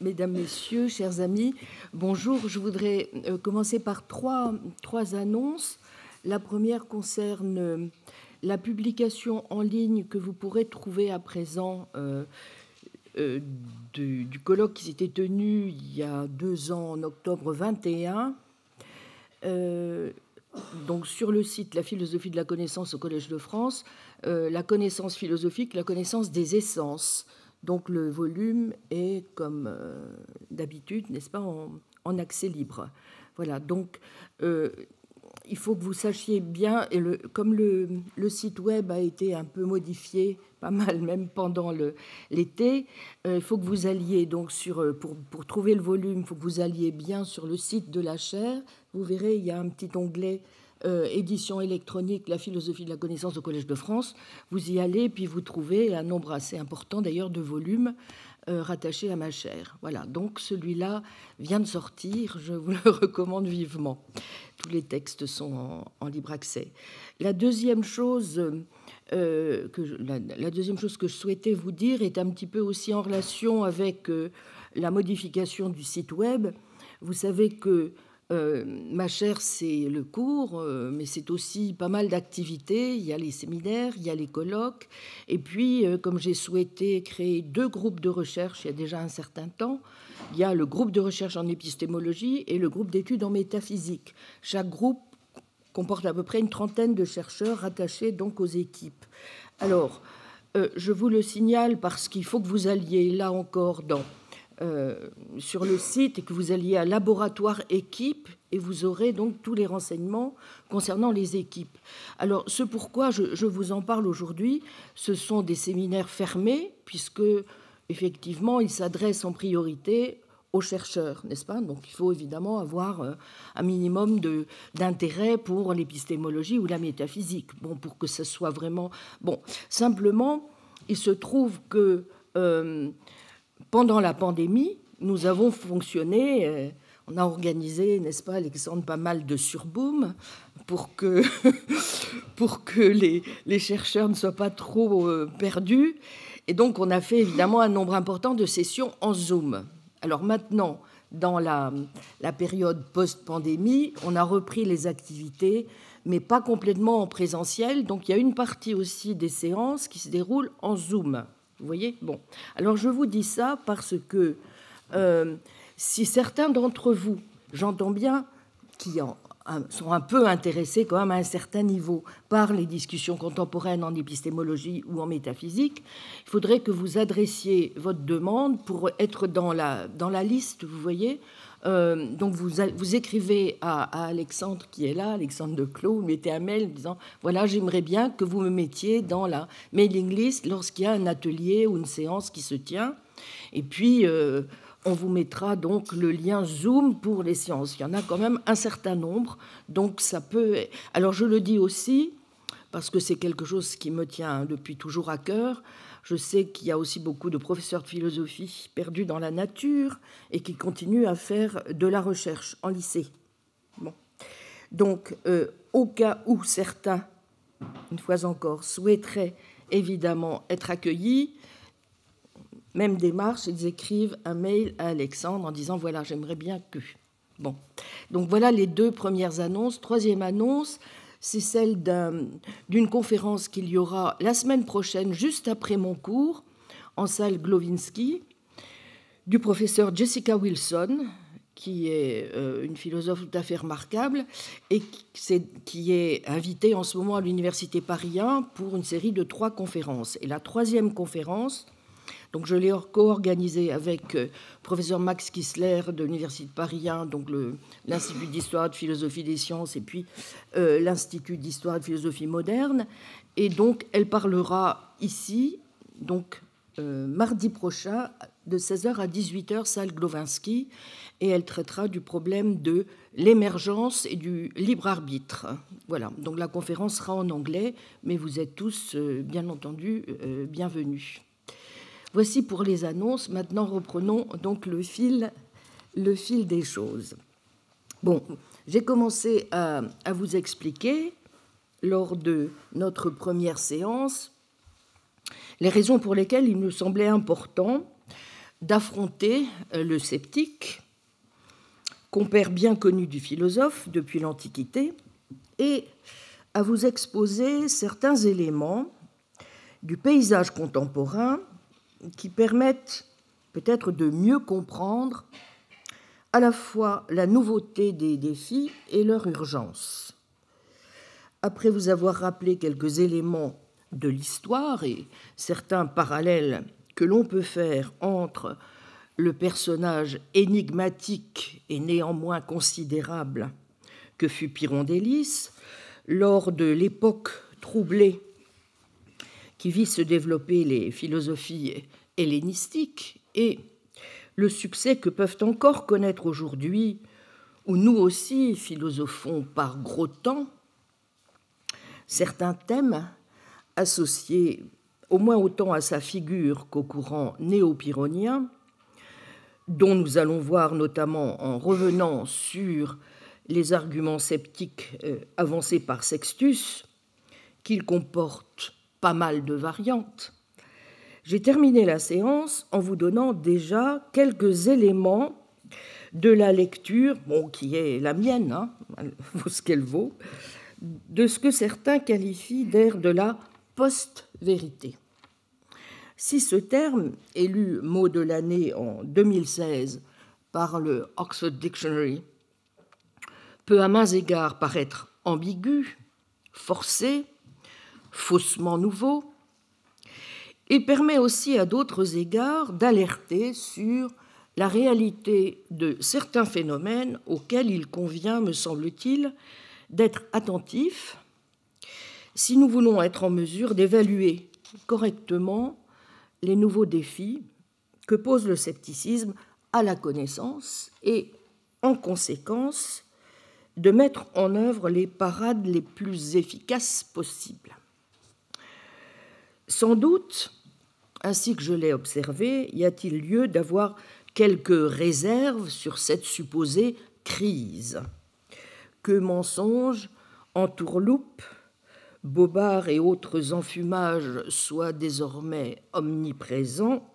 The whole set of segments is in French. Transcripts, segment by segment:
mesdames, messieurs, chers amis, bonjour. Je voudrais euh, commencer par trois, annonces. La première concerne euh, la publication en ligne que vous pourrez trouver à présent euh, du, du, colloque qui s'était tenu il y a deux ans, en octobre 21. donc sur le site La philosophie de la connaissance au Collège de France, la connaissance philosophique, la connaissance des essences. Donc le volume est, comme euh, d'habitude, n'est-ce pas, en, accès libre. Voilà, donc euh, il faut que vous sachiez bien, et comme le, site web a été un peu modifié, pas mal même pendant l'été, euh, il faut que vous alliez, donc sur, pour, pour trouver le volume, il faut que vous alliez bien sur le site de la chaire. Vous verrez, il y a un petit onglet euh, édition électronique, la philosophie de la connaissance au Collège de France. Vous y allez, puis vous trouvez un nombre assez important d'ailleurs de volumes euh, rattachés à ma chaire. Voilà, donc celui-là vient de sortir, je vous le recommande vivement. Tous les textes sont en, libre accès. La deuxième chose... Euh, que la, la, deuxième chose que je souhaitais vous dire est un petit peu aussi en relation avec la modification du site web. Vous savez que euh, ma chère, c'est le cours, euh, mais c'est aussi pas mal d'activités. Il y a les séminaires, il y a les colloques. Et puis, euh, comme j'ai souhaité créer deux groupes de recherche il y a déjà un certain temps, il y a le groupe de recherche en épistémologie et le groupe d'études en métaphysique. Chaque groupe comporte à peu près une trentaine de chercheurs rattachés donc aux équipes. Alors, je vous le signale parce qu'il faut que vous alliez là encore dans euh, sur le site et que vous alliez à laboratoire équipe et vous aurez donc tous les renseignements concernant les équipes. Alors ce pourquoi je, vous en parle aujourd'hui, ce sont des séminaires fermés puisque effectivement ils s'adressent en priorité aux chercheurs, n'est-ce pas Donc il faut évidemment avoir euh, un minimum d'intérêt pour l'épistémologie ou la métaphysique, bon, pour que ce soit vraiment... Bon, simplement, il se trouve que... Euh, pendant la pandémie, nous avons fonctionné, euh, on a organisé, n'est-ce pas, Alexandre, pas mal de surbooms pour que, pour que les, les, chercheurs ne soient pas trop euh, perdus. Et donc, on a fait évidemment un nombre important de sessions en Zoom. Alors maintenant, dans la, la période post-pandémie, on a repris les activités, mais pas complètement en présentiel. Donc, il y a une partie aussi des séances qui se déroulent en Zoom. Vous voyez Bon. Alors je vous dis ça parce que euh, si certains d'entre vous, j'entends bien, qui sont un peu intéressés quand même à un certain niveau par les discussions contemporaines en épistémologie ou en métaphysique, il faudrait que vous adressiez votre demande pour être dans dans la liste, vous voyez, euh, donc vous, écrivez à, Alexandre qui est là, Alexandre de Clos, vous mettez un mail disant voilà j'aimerais bien que vous me mettiez dans la mailing list lorsqu'il y a un atelier ou une séance qui se tient. Et puis euh, on vous mettra donc le lien Zoom pour les séances. Il y en a quand même un certain nombre, donc ça peut. Alors je le dis aussi parce que c'est quelque chose qui me tient depuis toujours à cœur. Je sais qu'il y a aussi beaucoup de professeurs de philosophie perdus dans la nature et qui continuent à faire de la recherche en lycée. Bon. Donc, euh, au cas où certains, une fois encore, souhaiteraient évidemment être accueillis, même démarche, ils écrivent un mail à Alexandre en disant voilà, j'aimerais bien que. Bon. Donc voilà les deux premières annonces. Troisième annonce, c'est celle d'une conférence qu'il y aura la semaine prochaine, juste après mon cours, en salle Glovinsky, du professeur Jessica Wilson, qui est euh, une philosophe tout à fait remarquable et qui est, qui est invitée en ce moment à l'Université Paris pour une série de trois conférences. Et la troisième conférence donc je l'ai co-organisé avec euh, professeur Max Kissler de l'Université de Paris 1, donc l'Institut d'histoire et de philosophie des sciences, et puis euh, l'Institut d'histoire et de philosophie moderne. Et donc elle parlera ici, donc euh, mardi prochain, de 16h à 18h, salle Glowinski, et elle traitera du problème de l'émergence et du libre arbitre. Voilà, donc la conférence sera en anglais, mais vous êtes tous, bien entendu, bienvenus. Voici pour les annonces. Maintenant, reprenons donc le fil, le fil des choses. Bon, j'ai commencé à, euh, à, vous expliquer lors de notre première séance les raisons pour lesquelles il nous semblait important d'affronter euh, le sceptique, compère bien connu du philosophe depuis l'Antiquité, et à vous exposer certains éléments du paysage contemporain qui permettent peut-être de mieux comprendre à la fois la nouveauté des défis et leur urgence. Après vous avoir rappelé quelques éléments de l'histoire et certains parallèles que l'on peut faire entre le personnage énigmatique et néanmoins considérable que fut Piron d'Hélice lors de l'époque troublée qui vit se développer les philosophies hellénistiques et le succès que peuvent encore connaître aujourd'hui, où nous aussi philosophons par gros temps, certains thèmes associés au moins autant à sa figure qu'au courant néo dont nous allons voir notamment en revenant sur les arguments sceptiques euh, avancés par Sextus, qu'il comporte pas mal de variantes. J'ai terminé la séance en vous donnant déjà quelques éléments de la lecture, bon, qui est la mienne, hein, ce qu'elle vaut, de ce que certains qualifient d'ère de la post-vérité. Si ce terme, élu mot de l'année en 2016 par le Oxford Dictionary, peut à mains égards paraître ambigu, forcé, faussement nouveau, et permet aussi à d'autres égards d'alerter sur la réalité de certains phénomènes auxquels il convient, me semble-t-il, d'être attentif si nous voulons être en mesure d'évaluer correctement les nouveaux défis que pose le scepticisme à la connaissance et, en conséquence, de mettre en œuvre les parades les plus efficaces possibles. Sans doute, ainsi que je l'ai observé, y a-t-il lieu d'avoir quelques réserves sur cette supposée crise Que mensonges, entourloupes, bobards et autres enfumages soient désormais omniprésents,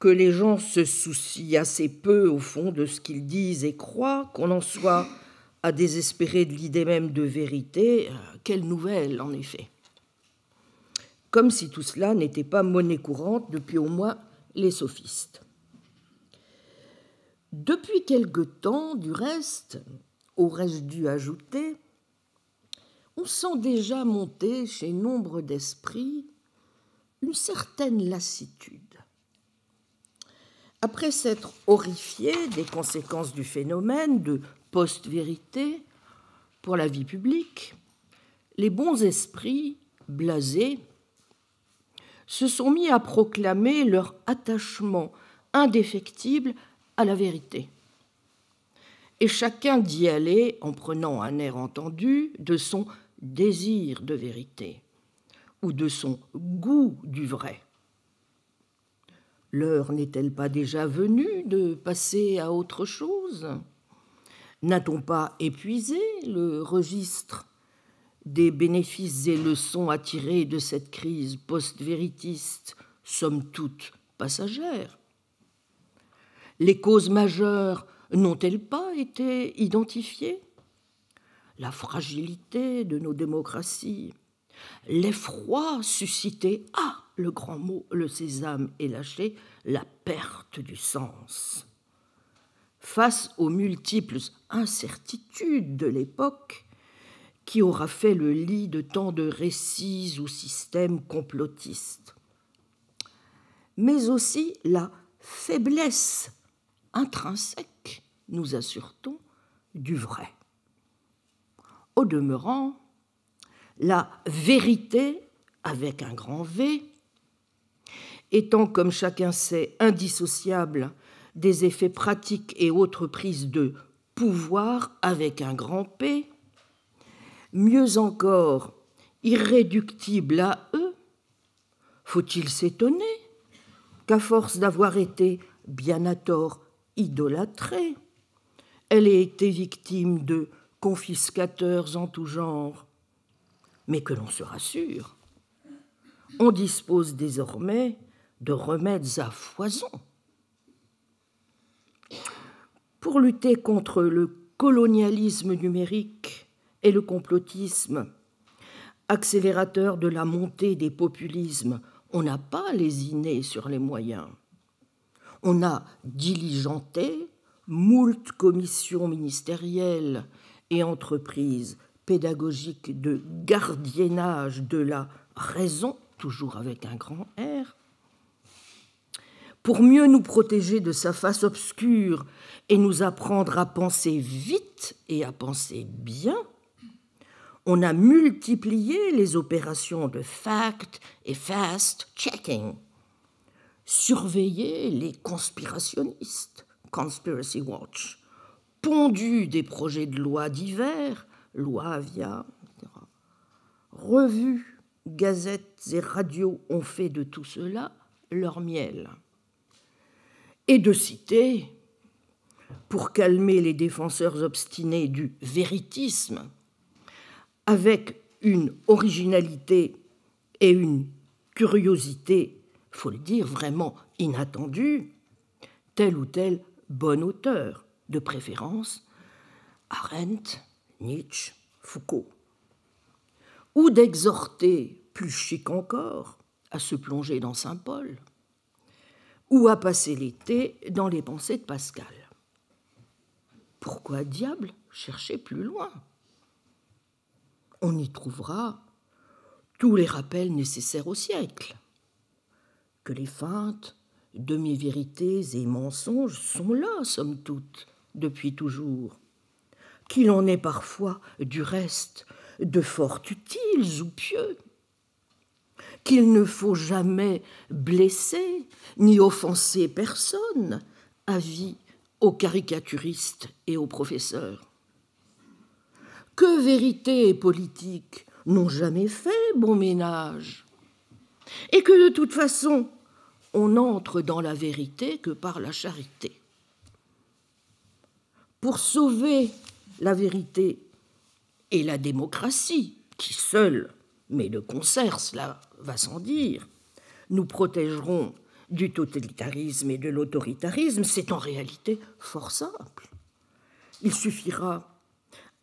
que les gens se soucient assez peu au fond de ce qu'ils disent et croient, qu'on en soit à désespérer de l'idée même de vérité, euh, quelle nouvelle en effet comme si tout cela n'était pas monnaie courante depuis au moins les sophistes. Depuis quelque temps, du reste, aurais-je dû ajouter, on sent déjà monter chez nombre d'esprits une certaine lassitude. Après s'être horrifié des conséquences du phénomène de post-vérité pour la vie publique, les bons esprits, blasés, se sont mis à proclamer leur attachement indéfectible à la vérité. Et chacun d'y aller, en prenant un air entendu, de son désir de vérité ou de son goût du vrai. L'heure n'est-elle pas déjà venue de passer à autre chose N'a-t-on pas épuisé le registre des bénéfices et leçons à de cette crise post-véritiste, somme toute passagère. Les causes majeures n'ont-elles pas été identifiées La fragilité de nos démocraties, l'effroi suscité, ah, le grand mot, le sésame est lâché, la perte du sens. Face aux multiples incertitudes de l'époque, qui aura fait le lit de tant de récits ou systèmes complotistes, mais aussi la faiblesse intrinsèque, nous assure-t-on, du vrai. Au demeurant, la vérité, avec un grand V, étant, comme chacun sait, indissociable des effets pratiques et autres prises de pouvoir, avec un grand P, mieux encore irréductible à eux, faut-il s'étonner qu'à force d'avoir été, bien à tort, idolâtrée, elle ait été victime de confiscateurs en tout genre Mais que l'on se rassure, on dispose désormais de remèdes à foison. Pour lutter contre le colonialisme numérique, et le complotisme. Accélérateur de la montée des populismes, on n'a pas lésiné sur les moyens. On a diligenté moult commissions ministérielles et entreprises pédagogiques de gardiennage de la raison, toujours avec un grand R, pour mieux nous protéger de sa face obscure et nous apprendre à penser vite et à penser bien, on a multiplié les opérations de fact et fast checking. Surveillé les conspirationnistes, Conspiracy Watch, pondu des projets de loi divers, loi via Revues, gazettes et radios ont fait de tout cela leur miel. Et de citer, pour calmer les défenseurs obstinés du véritisme, avec une originalité et une curiosité, faut le dire, vraiment inattendue, tel ou tel bon auteur, de préférence Arendt, Nietzsche, Foucault, ou d'exhorter, plus chic encore, à se plonger dans Saint Paul, ou à passer l'été dans les pensées de Pascal. Pourquoi diable chercher plus loin on y trouvera tous les rappels nécessaires au siècle, que les feintes, demi-vérités et mensonges sont là, somme toute, depuis toujours, qu'il en est parfois, du reste, de fort utiles ou pieux, qu'il ne faut jamais blesser ni offenser personne, avis aux caricaturistes et aux professeurs que vérité et politique n'ont jamais fait bon ménage. Et que de toute façon, on entre dans la vérité que par la charité. Pour sauver la vérité et la démocratie, qui seule, mais le concert, cela va sans dire, nous protégerons du totalitarisme et de l'autoritarisme, c'est en réalité fort simple. Il suffira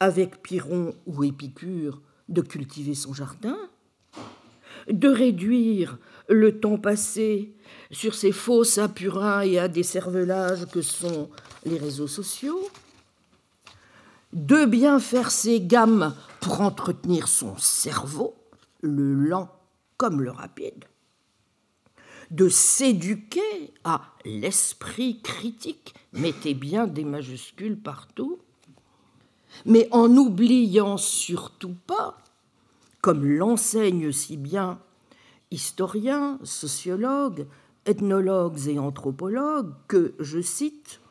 avec Pyrrhon ou Épicure, de cultiver son jardin, de réduire le temps passé sur ces fausses apurins et à des cervelages que sont les réseaux sociaux, de bien faire ses gammes pour entretenir son cerveau, le lent comme le rapide, de s'éduquer à l'esprit critique, mettez bien des majuscules partout, mais en n'oubliant surtout pas, comme l'enseignent si bien historiens, sociologues, ethnologues et anthropologues, que, je cite,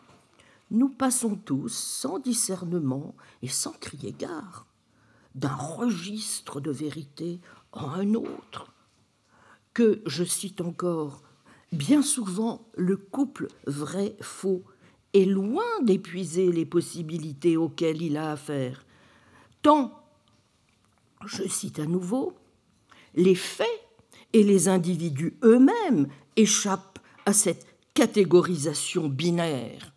nous passons tous, sans discernement et sans crier gare, d'un registre de vérité en un autre, que, je cite encore, bien souvent le couple vrai-faux est loin d'épuiser les possibilités auxquelles il a affaire, tant, je cite à nouveau, les faits et les individus eux-mêmes échappent à cette catégorisation binaire,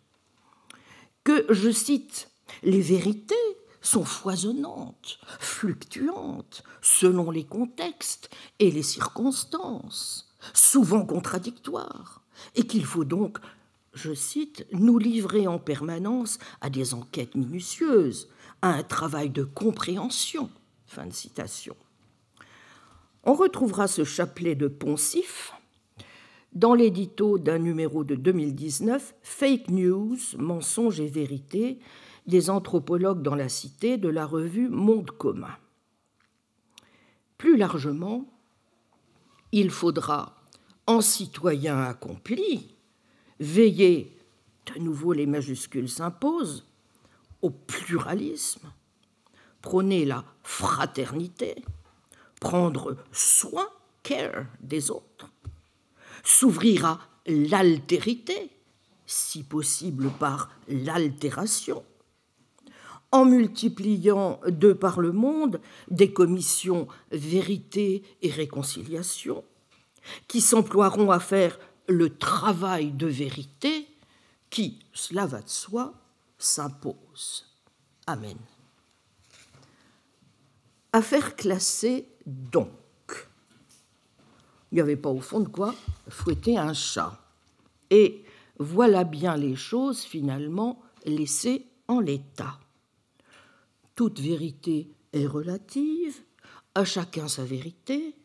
que, je cite, les vérités sont foisonnantes, fluctuantes, selon les contextes et les circonstances, souvent contradictoires, et qu'il faut donc je cite, nous livrer en permanence à des enquêtes minutieuses, à un travail de compréhension. Fin de citation. On retrouvera ce chapelet de poncif dans l'édito d'un numéro de 2019, Fake News, mensonges et vérités, des anthropologues dans la cité de la revue Monde commun. Plus largement, il faudra, en citoyen accompli, Veillez, de nouveau les majuscules s'imposent, au pluralisme, prôner la fraternité, prendre soin, care des autres, s'ouvrir à l'altérité, si possible par l'altération, en multipliant de par le monde des commissions vérité et réconciliation, qui s'emploieront à faire le travail de vérité qui, cela va de soi, s'impose. Amen. Affaire classée, donc. Il n'y avait pas au fond de quoi fouetter un chat. Et voilà bien les choses finalement laissées en l'état. Toute vérité est relative, à chacun sa vérité,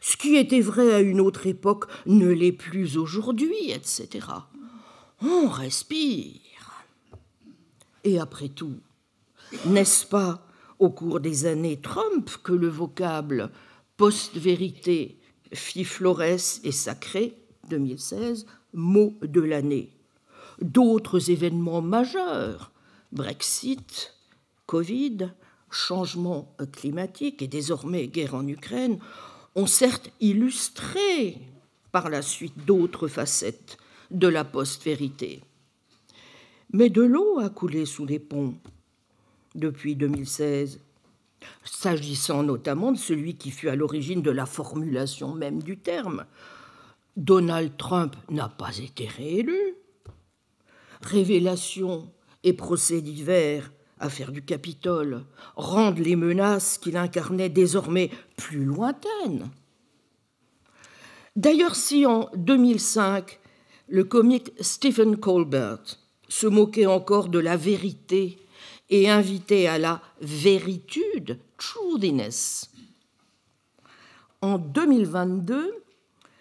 ce qui était vrai à une autre époque ne l'est plus aujourd'hui, etc. On respire. Et après tout, n'est-ce pas au cours des années Trump que le vocable post-vérité fit Flores et Sacré, 2016, mot de l'année D'autres événements majeurs, Brexit, Covid, changement climatique et désormais guerre en Ukraine, ont certes illustré par la suite d'autres facettes de la post-vérité. Mais de l'eau a coulé sous les ponts depuis 2016, s'agissant notamment de celui qui fut à l'origine de la formulation même du terme. Donald Trump n'a pas été réélu. Révélations et procès divers, affaires du Capitole, rendent les menaces qu'il incarnait désormais plus lointaine. D'ailleurs, si en 2005, le comique Stephen Colbert se moquait encore de la vérité et invitait à la véritude, truthiness, en 2022,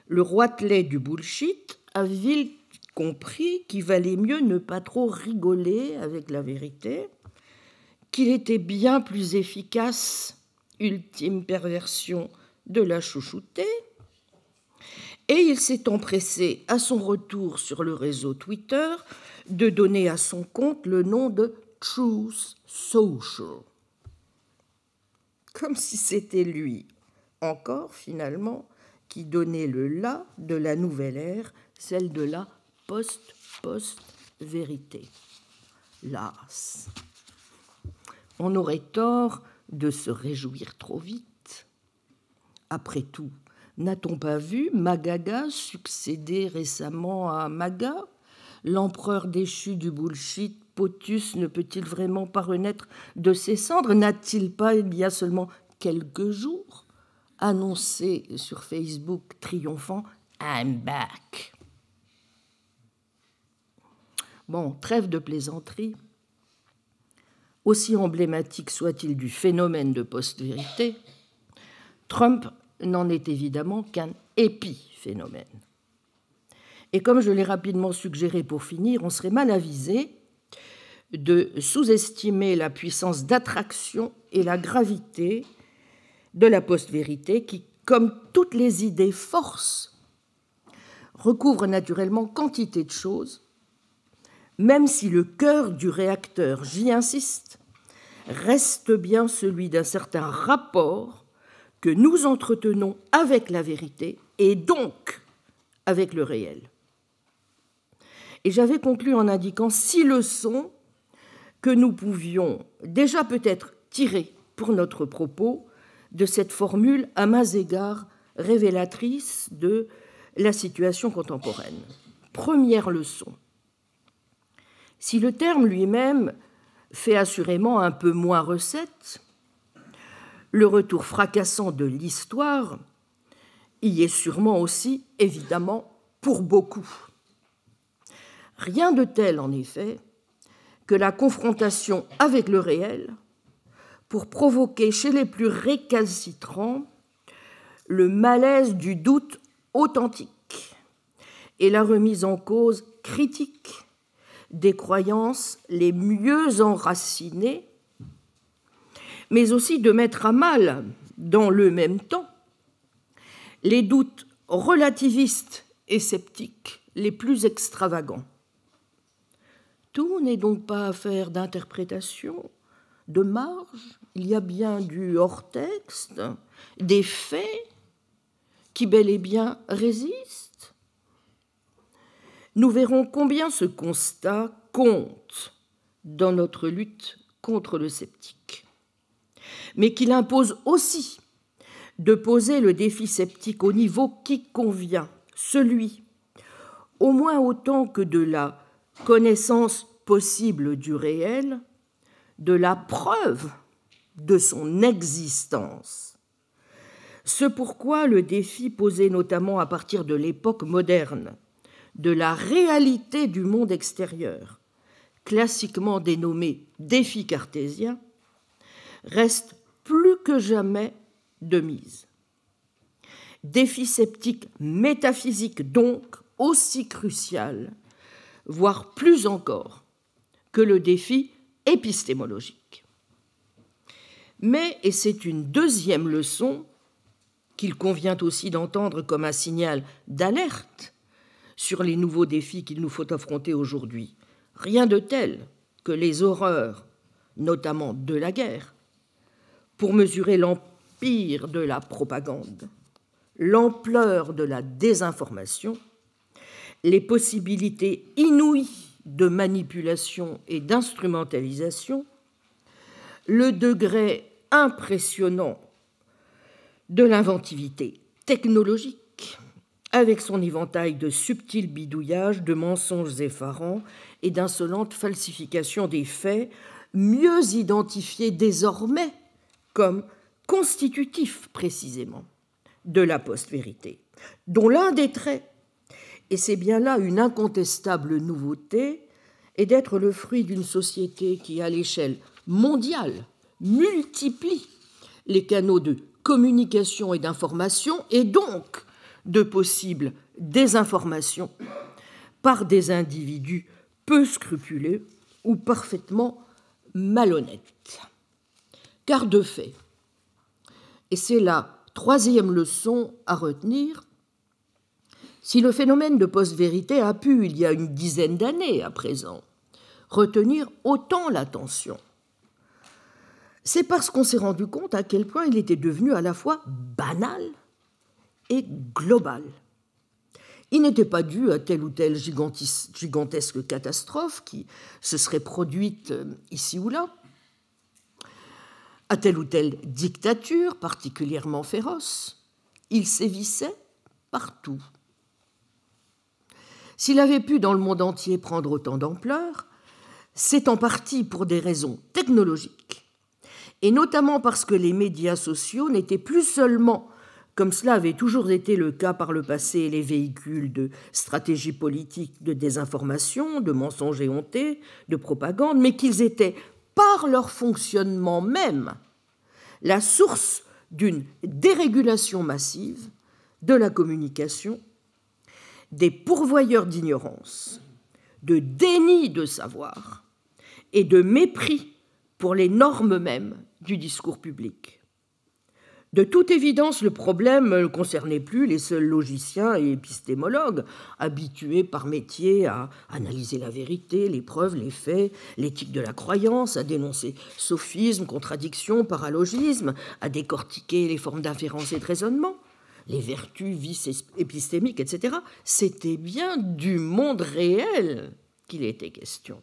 le roitelet du bullshit a avait compris qu'il valait mieux ne pas trop rigoler avec la vérité, qu'il était bien plus efficace ultime perversion de la chouchoutée, et il s'est empressé, à son retour sur le réseau Twitter, de donner à son compte le nom de Truth Social. Comme si c'était lui, encore finalement, qui donnait le la de la nouvelle ère, celle de la post-post-vérité. Las. On aurait tort de se réjouir trop vite. Après tout, n'a-t-on pas vu Magaga succéder récemment à Maga L'empereur déchu du bullshit, Potus, ne peut-il vraiment pas renaître de ses cendres N'a-t-il pas, il y a seulement quelques jours, annoncé sur Facebook triomphant I'm back Bon, trêve de plaisanterie aussi emblématique soit-il du phénomène de post-vérité, Trump n'en est évidemment qu'un épiphénomène. Et comme je l'ai rapidement suggéré pour finir, on serait mal avisé de sous-estimer la puissance d'attraction et la gravité de la post-vérité qui, comme toutes les idées forces, recouvre naturellement quantité de choses, même si le cœur du réacteur, j'y insiste, reste bien celui d'un certain rapport que nous entretenons avec la vérité et donc avec le réel. Et j'avais conclu en indiquant six leçons que nous pouvions déjà peut-être tirer pour notre propos de cette formule à mains égards révélatrice de la situation contemporaine. Première leçon. Si le terme lui-même fait assurément un peu moins recette. Le retour fracassant de l'histoire y est sûrement aussi, évidemment, pour beaucoup. Rien de tel, en effet, que la confrontation avec le réel pour provoquer chez les plus récalcitrants le malaise du doute authentique et la remise en cause critique des croyances les mieux enracinées, mais aussi de mettre à mal, dans le même temps, les doutes relativistes et sceptiques les plus extravagants. Tout n'est donc pas affaire d'interprétation, de marge, il y a bien du hors-texte, des faits qui bel et bien résistent nous verrons combien ce constat compte dans notre lutte contre le sceptique, mais qu'il impose aussi de poser le défi sceptique au niveau qui convient, celui, au moins autant que de la connaissance possible du réel, de la preuve de son existence. Ce pourquoi le défi posé notamment à partir de l'époque moderne de la réalité du monde extérieur, classiquement dénommé défi cartésien, reste plus que jamais de mise. Défi sceptique métaphysique donc aussi crucial, voire plus encore, que le défi épistémologique. Mais, et c'est une deuxième leçon qu'il convient aussi d'entendre comme un signal d'alerte sur les nouveaux défis qu'il nous faut affronter aujourd'hui. Rien de tel que les horreurs, notamment de la guerre, pour mesurer l'empire de la propagande, l'ampleur de la désinformation, les possibilités inouïes de manipulation et d'instrumentalisation, le degré impressionnant de l'inventivité technologique, avec son éventail de subtils bidouillages, de mensonges effarants et d'insolentes falsifications des faits, mieux identifiés désormais comme constitutifs précisément de la post-vérité, dont l'un des traits, et c'est bien là une incontestable nouveauté, est d'être le fruit d'une société qui, à l'échelle mondiale, multiplie les canaux de communication et d'information, et donc de possibles désinformations par des individus peu scrupuleux ou parfaitement malhonnêtes. Car de fait, et c'est la troisième leçon à retenir, si le phénomène de post-vérité a pu, il y a une dizaine d'années à présent, retenir autant l'attention, c'est parce qu'on s'est rendu compte à quel point il était devenu à la fois banal et globale. Il n'était pas dû à telle ou telle gigantesque catastrophe qui se serait produite euh, ici ou là, à telle ou telle dictature particulièrement féroce. Il sévissait partout. S'il avait pu dans le monde entier prendre autant d'ampleur, c'est en partie pour des raisons technologiques, et notamment parce que les médias sociaux n'étaient plus seulement comme cela avait toujours été le cas par le passé, les véhicules de stratégie politique, de désinformation, de mensonges et de propagande, mais qu'ils étaient, par leur fonctionnement même, la source d'une dérégulation massive de la communication, des pourvoyeurs d'ignorance, de déni de savoir et de mépris pour les normes mêmes du discours public. De toute évidence, le problème ne concernait plus les seuls logiciens et épistémologues, habitués par métier à analyser la vérité, les preuves, les faits, l'éthique de la croyance, à dénoncer sophisme, contradiction, paralogisme, à décortiquer les formes d'inférence et de raisonnement, les vertus, vices épistémiques, etc. C'était bien du monde réel qu'il était question.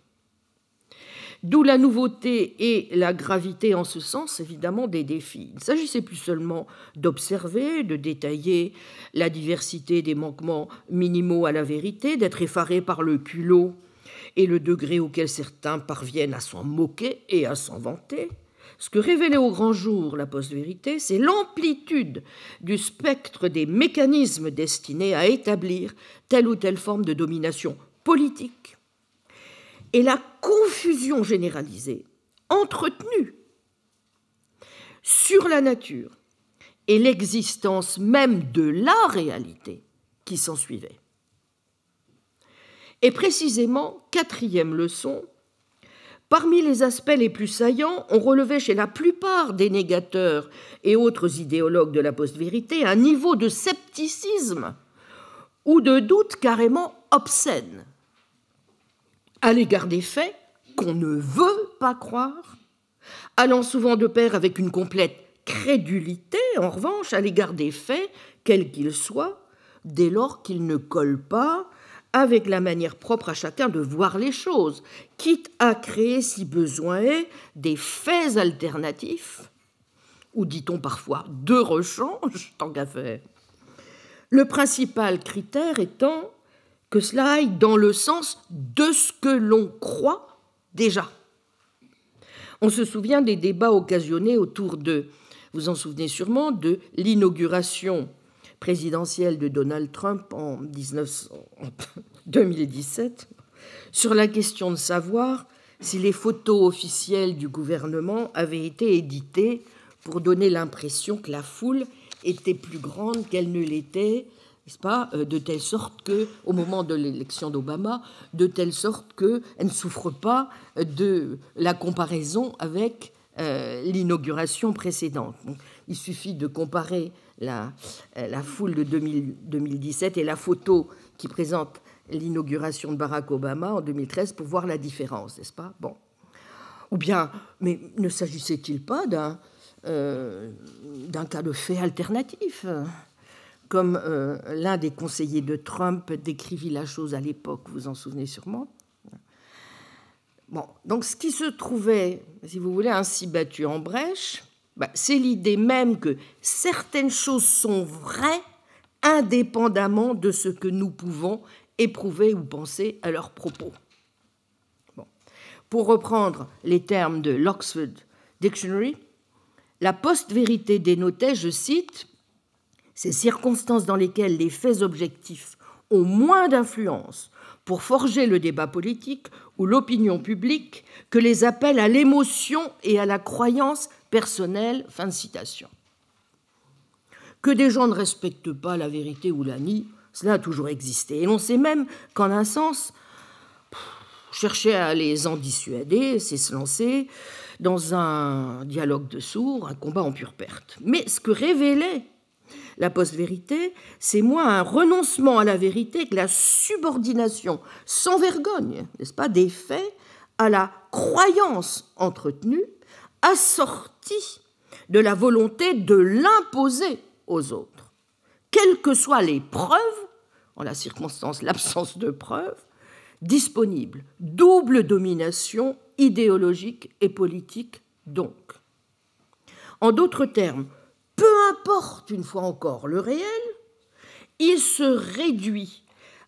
D'où la nouveauté et la gravité en ce sens, évidemment, des défis. Il ne s'agissait plus seulement d'observer, de détailler la diversité des manquements minimaux à la vérité, d'être effaré par le culot et le degré auquel certains parviennent à s'en moquer et à s'en vanter. Ce que révélait au grand jour la post-vérité, c'est l'amplitude du spectre des mécanismes destinés à établir telle ou telle forme de domination politique et la confusion généralisée entretenue sur la nature et l'existence même de la réalité qui s'ensuivait. Et précisément, quatrième leçon, Parmi les aspects les plus saillants, on relevait chez la plupart des négateurs et autres idéologues de la post-vérité un niveau de scepticisme ou de doute carrément obscène à l'égard des faits qu'on ne veut pas croire, allant souvent de pair avec une complète crédulité, en revanche, à l'égard des faits, quels qu'ils soient, dès lors qu'ils ne collent pas avec la manière propre à chacun de voir les choses, quitte à créer, si besoin est, des faits alternatifs, ou dit-on parfois de rechange, tant qu'à faire. Le principal critère étant que cela aille dans le sens de ce que l'on croit déjà. On se souvient des débats occasionnés autour de, vous en souvenez sûrement, de l'inauguration présidentielle de Donald Trump en 2017 sur la question de savoir si les photos officielles du gouvernement avaient été éditées pour donner l'impression que la foule était plus grande qu'elle ne l'était n'est-ce pas, euh, de telle sorte que, au moment de l'élection d'Obama, de telle sorte qu'elle ne souffre pas de la comparaison avec euh, l'inauguration précédente. il suffit de comparer la, euh, foule de 2017 et la photo qui présente l'inauguration de Barack Obama en 2013 pour voir la différence, n'est-ce pas Bon. Ou bien, mais ne s'agissait-il pas d'un cas de fait alternatif comme euh, l'un des conseillers de Trump décrivit la chose à l'époque, vous en souvenez sûrement. Bon, donc ce qui se trouvait, si vous voulez, ainsi battu en brèche, bah, c'est l'idée même que certaines choses sont vraies indépendamment de ce que nous pouvons éprouver ou penser à leurs propos. Pour reprendre les termes de l'Oxford Dictionary, la post-vérité dénotait, je cite, ces circonstances dans lesquelles les faits objectifs ont moins d'influence pour forger le débat politique ou l'opinion publique que les appels à l'émotion et à la croyance personnelle. Fin de citation. Que des gens ne respectent pas la vérité ou la cela a toujours existé. Et on sait même qu'en un sens, chercher à les en dissuader, c'est se lancer dans un dialogue de sourds, un combat en pure perte. Mais ce que révélait la post-vérité, c'est moins un renoncement à la vérité que la subordination sans vergogne, n'est-ce pas, des faits à la croyance entretenue, assortie de la volonté de l'imposer aux autres. Quelles que soient les preuves, en la circonstance l'absence de preuves, disponibles, double domination idéologique et politique donc. En d'autres termes, peu importe une fois encore le réel, il se réduit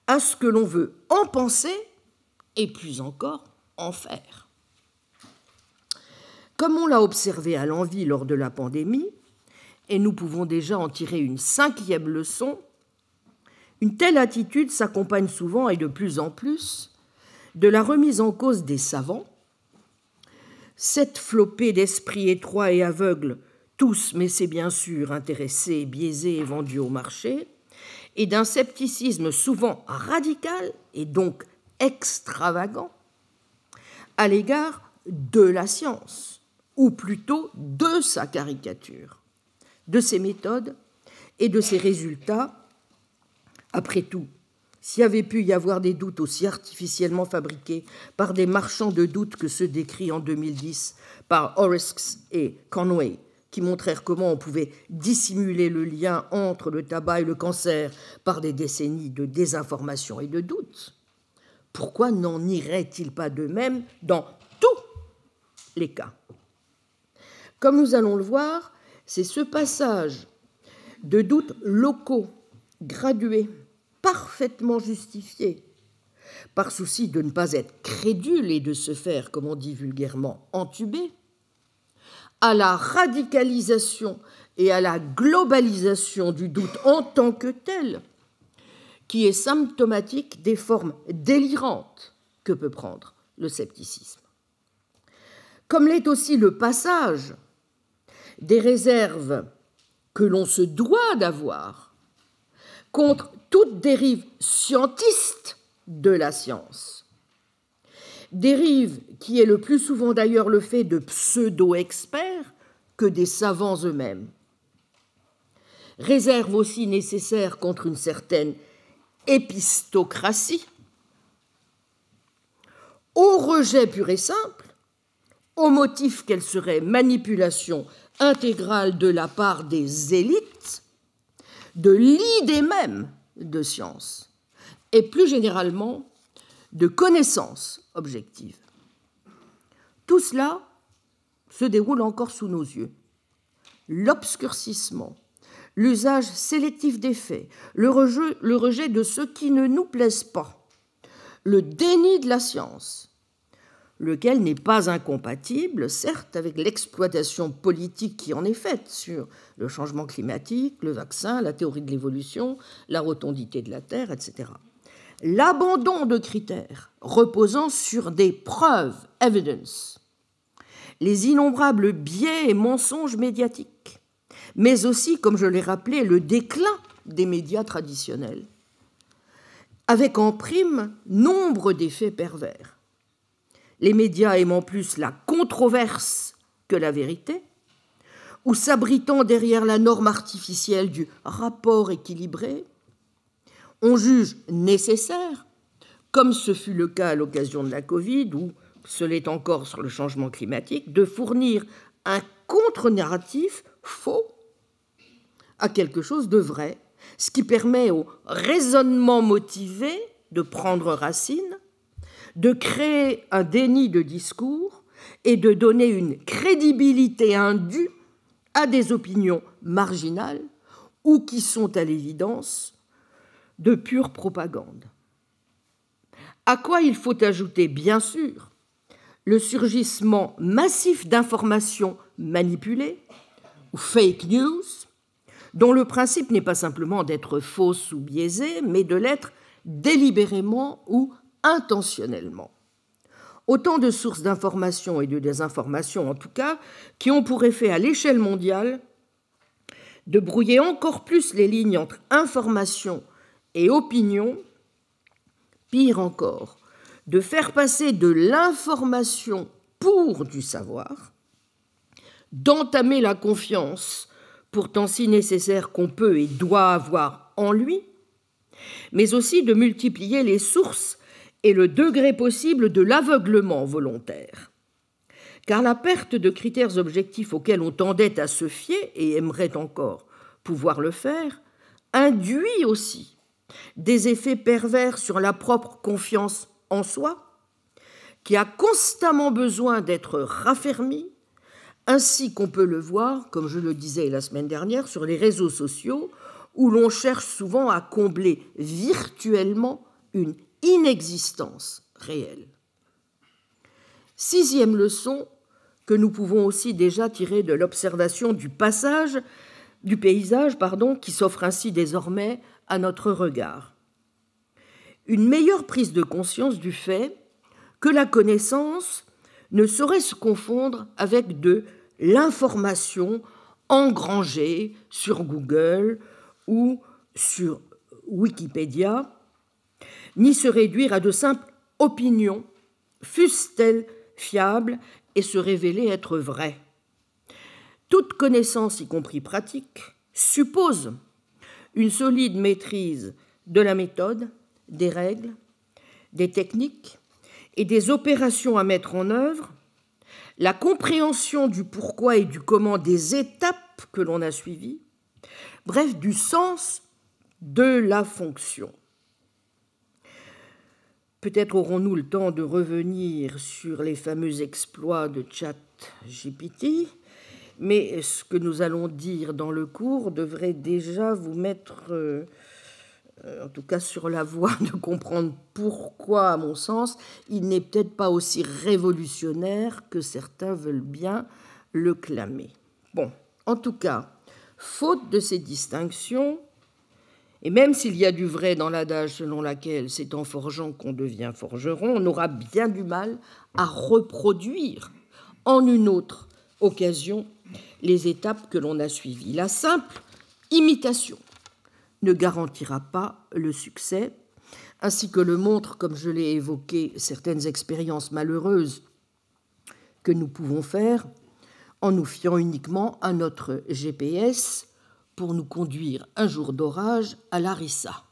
à ce que l'on veut en penser et plus encore en faire. Comme on l'a observé à l'envi lors de la pandémie, et nous pouvons déjà en tirer une cinquième leçon, une telle attitude s'accompagne souvent et de plus en plus de la remise en cause des savants, cette flopée d'esprit étroits et aveugles tous, mais c'est bien sûr intéressés, biaisés et vendus au marché, et d'un scepticisme souvent radical et donc extravagant à l'égard de la science, ou plutôt de sa caricature, de ses méthodes et de ses résultats. Après tout, s'il avait pu y avoir des doutes aussi artificiellement fabriqués par des marchands de doutes que ceux décrits en 2010 par Oreskes et Conway, qui montrèrent comment on pouvait dissimuler le lien entre le tabac et le cancer par des décennies de désinformation et de doutes. Pourquoi n'en irait-il pas de même dans tous les cas Comme nous allons le voir, c'est ce passage de doutes locaux, gradués, parfaitement justifiés, par souci de ne pas être crédule et de se faire, comme on dit vulgairement, entuber, à la radicalisation et à la globalisation du doute en tant que tel, qui est symptomatique des formes délirantes que peut prendre le scepticisme. Comme l'est aussi le passage des réserves que l'on se doit d'avoir contre toute dérive scientiste de la science dérive qui est le plus souvent d'ailleurs le fait de pseudo-experts que des savants eux-mêmes. Réserve aussi nécessaire contre une certaine épistocratie, au rejet pur et simple, au motif qu'elle serait manipulation intégrale de la part des élites, de l'idée même de science, et plus généralement de connaissances objectives. Tout cela se déroule encore sous nos yeux. L'obscurcissement, l'usage sélectif des faits, le rejet, de ce qui ne nous plaisent pas, le déni de la science, lequel n'est pas incompatible, certes, avec l'exploitation politique qui en est faite sur le changement climatique, le vaccin, la théorie de l'évolution, la rotondité de la Terre, etc l'abandon de critères reposant sur des preuves, evidence, les innombrables biais et mensonges médiatiques, mais aussi, comme je l'ai rappelé, le déclin des médias traditionnels, avec en prime nombre d'effets pervers. Les médias aimant plus la controverse que la vérité, ou s'abritant derrière la norme artificielle du rapport équilibré, on juge nécessaire, comme ce fut le cas à l'occasion de la Covid ou ce l'est encore sur le changement climatique, de fournir un contre-narratif faux à quelque chose de vrai, ce qui permet au raisonnement motivé de prendre racine, de créer un déni de discours et de donner une crédibilité indue à des opinions marginales ou qui sont à l'évidence de pure propagande. À quoi il faut ajouter, bien sûr, le surgissement massif d'informations manipulées ou fake news, dont le principe n'est pas simplement d'être fausse ou biaisée, mais de l'être délibérément ou intentionnellement. Autant de sources d'informations et de désinformations, en tout cas, qui ont pour effet à l'échelle mondiale de brouiller encore plus les lignes entre information et opinion, pire encore, de faire passer de l'information pour du savoir, d'entamer la confiance, pourtant si nécessaire qu'on peut et doit avoir en lui, mais aussi de multiplier les sources et le degré possible de l'aveuglement volontaire. Car la perte de critères objectifs auxquels on tendait à se fier et aimerait encore pouvoir le faire, induit aussi des effets pervers sur la propre confiance en soi, qui a constamment besoin d'être raffermie, ainsi qu'on peut le voir, comme je le disais la semaine dernière, sur les réseaux sociaux, où l'on cherche souvent à combler virtuellement une inexistence réelle. Sixième leçon que nous pouvons aussi déjà tirer de l'observation du passage, du paysage, pardon, qui s'offre ainsi désormais à notre regard. Une meilleure prise de conscience du fait que la connaissance ne saurait se confondre avec de l'information engrangée sur Google ou sur Wikipédia, ni se réduire à de simples opinions, fussent-elles fiables et se révéler être vraies. Toute connaissance, y compris pratique, suppose une solide maîtrise de la méthode, des règles, des techniques et des opérations à mettre en œuvre, la compréhension du pourquoi et du comment des étapes que l'on a suivies, bref, du sens de la fonction. Peut-être aurons-nous le temps de revenir sur les fameux exploits de ChatGPT mais ce que nous allons dire dans le cours devrait déjà vous mettre, euh, euh, en tout cas sur la voie de comprendre pourquoi, à mon sens, il n'est peut-être pas aussi révolutionnaire que certains veulent bien le clamer. Bon, en tout cas, faute de ces distinctions, et même s'il y a du vrai dans l'adage selon laquelle c'est en forgeant qu'on devient forgeron, on aura bien du mal à reproduire en une autre occasion les étapes que l'on a suivies. La simple imitation ne garantira pas le succès, ainsi que le montrent, comme je l'ai évoqué, certaines expériences malheureuses que nous pouvons faire en nous fiant uniquement à notre GPS pour nous conduire un jour d'orage à Larissa.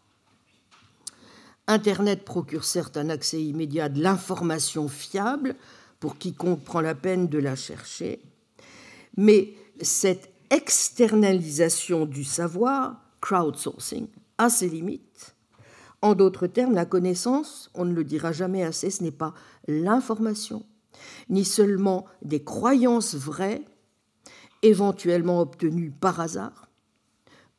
Internet procure certes un accès immédiat de l'information fiable pour quiconque prend la peine de la chercher, mais cette externalisation du savoir, crowdsourcing, a ses limites. En d'autres termes, la connaissance, on ne le dira jamais assez, ce n'est pas l'information, ni seulement des croyances vraies, éventuellement obtenues par hasard,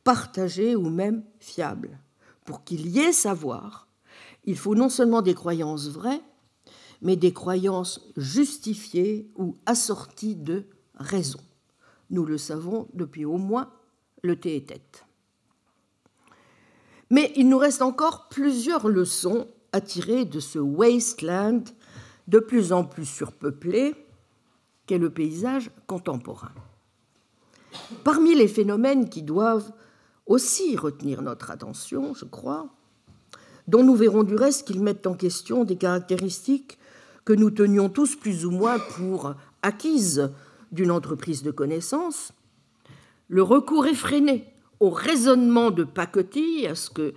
partagées ou même fiables. Pour qu'il y ait savoir, il faut non seulement des croyances vraies, mais des croyances justifiées ou assorties de raison. Nous le savons depuis au moins le thé et tête. Mais il nous reste encore plusieurs leçons à tirer de ce wasteland de plus en plus surpeuplé qu'est le paysage contemporain. Parmi les phénomènes qui doivent aussi retenir notre attention, je crois, dont nous verrons du reste qu'ils mettent en question des caractéristiques que nous tenions tous plus ou moins pour acquises d'une entreprise de connaissance, le recours effréné au raisonnement de pacotille, à ce que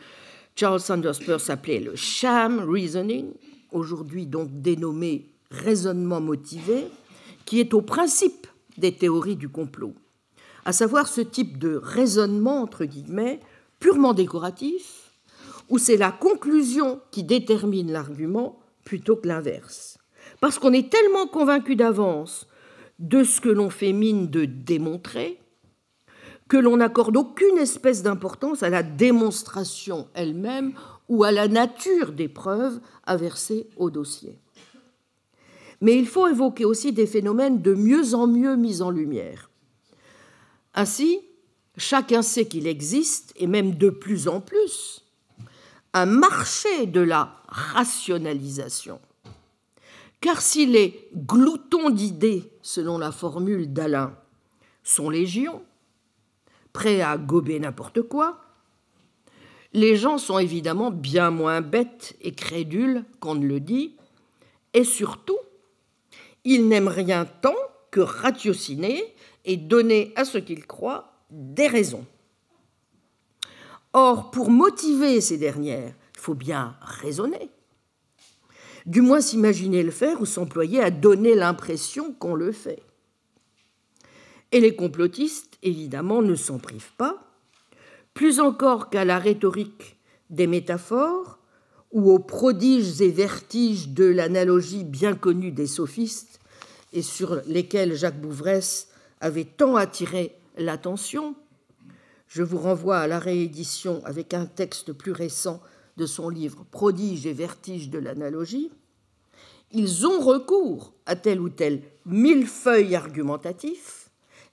Charles Sanders Peirce appelait le sham reasoning, aujourd'hui donc dénommé raisonnement motivé, qui est au principe des théories du complot, à savoir ce type de raisonnement, entre guillemets, purement décoratif, où c'est la conclusion qui détermine l'argument plutôt que l'inverse. Parce qu'on est tellement convaincu d'avance de ce que l'on fait mine de démontrer, que l'on n'accorde aucune espèce d'importance à la démonstration elle-même ou à la nature des preuves à verser au dossier. Mais il faut évoquer aussi des phénomènes de mieux en mieux mis en lumière. Ainsi, chacun sait qu'il existe, et même de plus en plus, un marché de la rationalisation car si les gloutons d'idées, selon la formule d'Alain, sont légions, prêts à gober n'importe quoi, les gens sont évidemment bien moins bêtes et crédules qu'on ne le dit, et surtout, ils n'aiment rien tant que ratiociner et donner à ce qu'ils croient des raisons. Or, pour motiver ces dernières, il faut bien raisonner du moins s'imaginer le faire ou s'employer à donner l'impression qu'on le fait. Et les complotistes, évidemment, ne s'en privent pas, plus encore qu'à la rhétorique des métaphores ou aux prodiges et vertiges de l'analogie bien connue des sophistes et sur lesquels Jacques Bouvresse avait tant attiré l'attention. Je vous renvoie à la réédition avec un texte plus récent de son livre Prodige et vertige de l'analogie, ils ont recours à tel ou tel feuilles argumentatif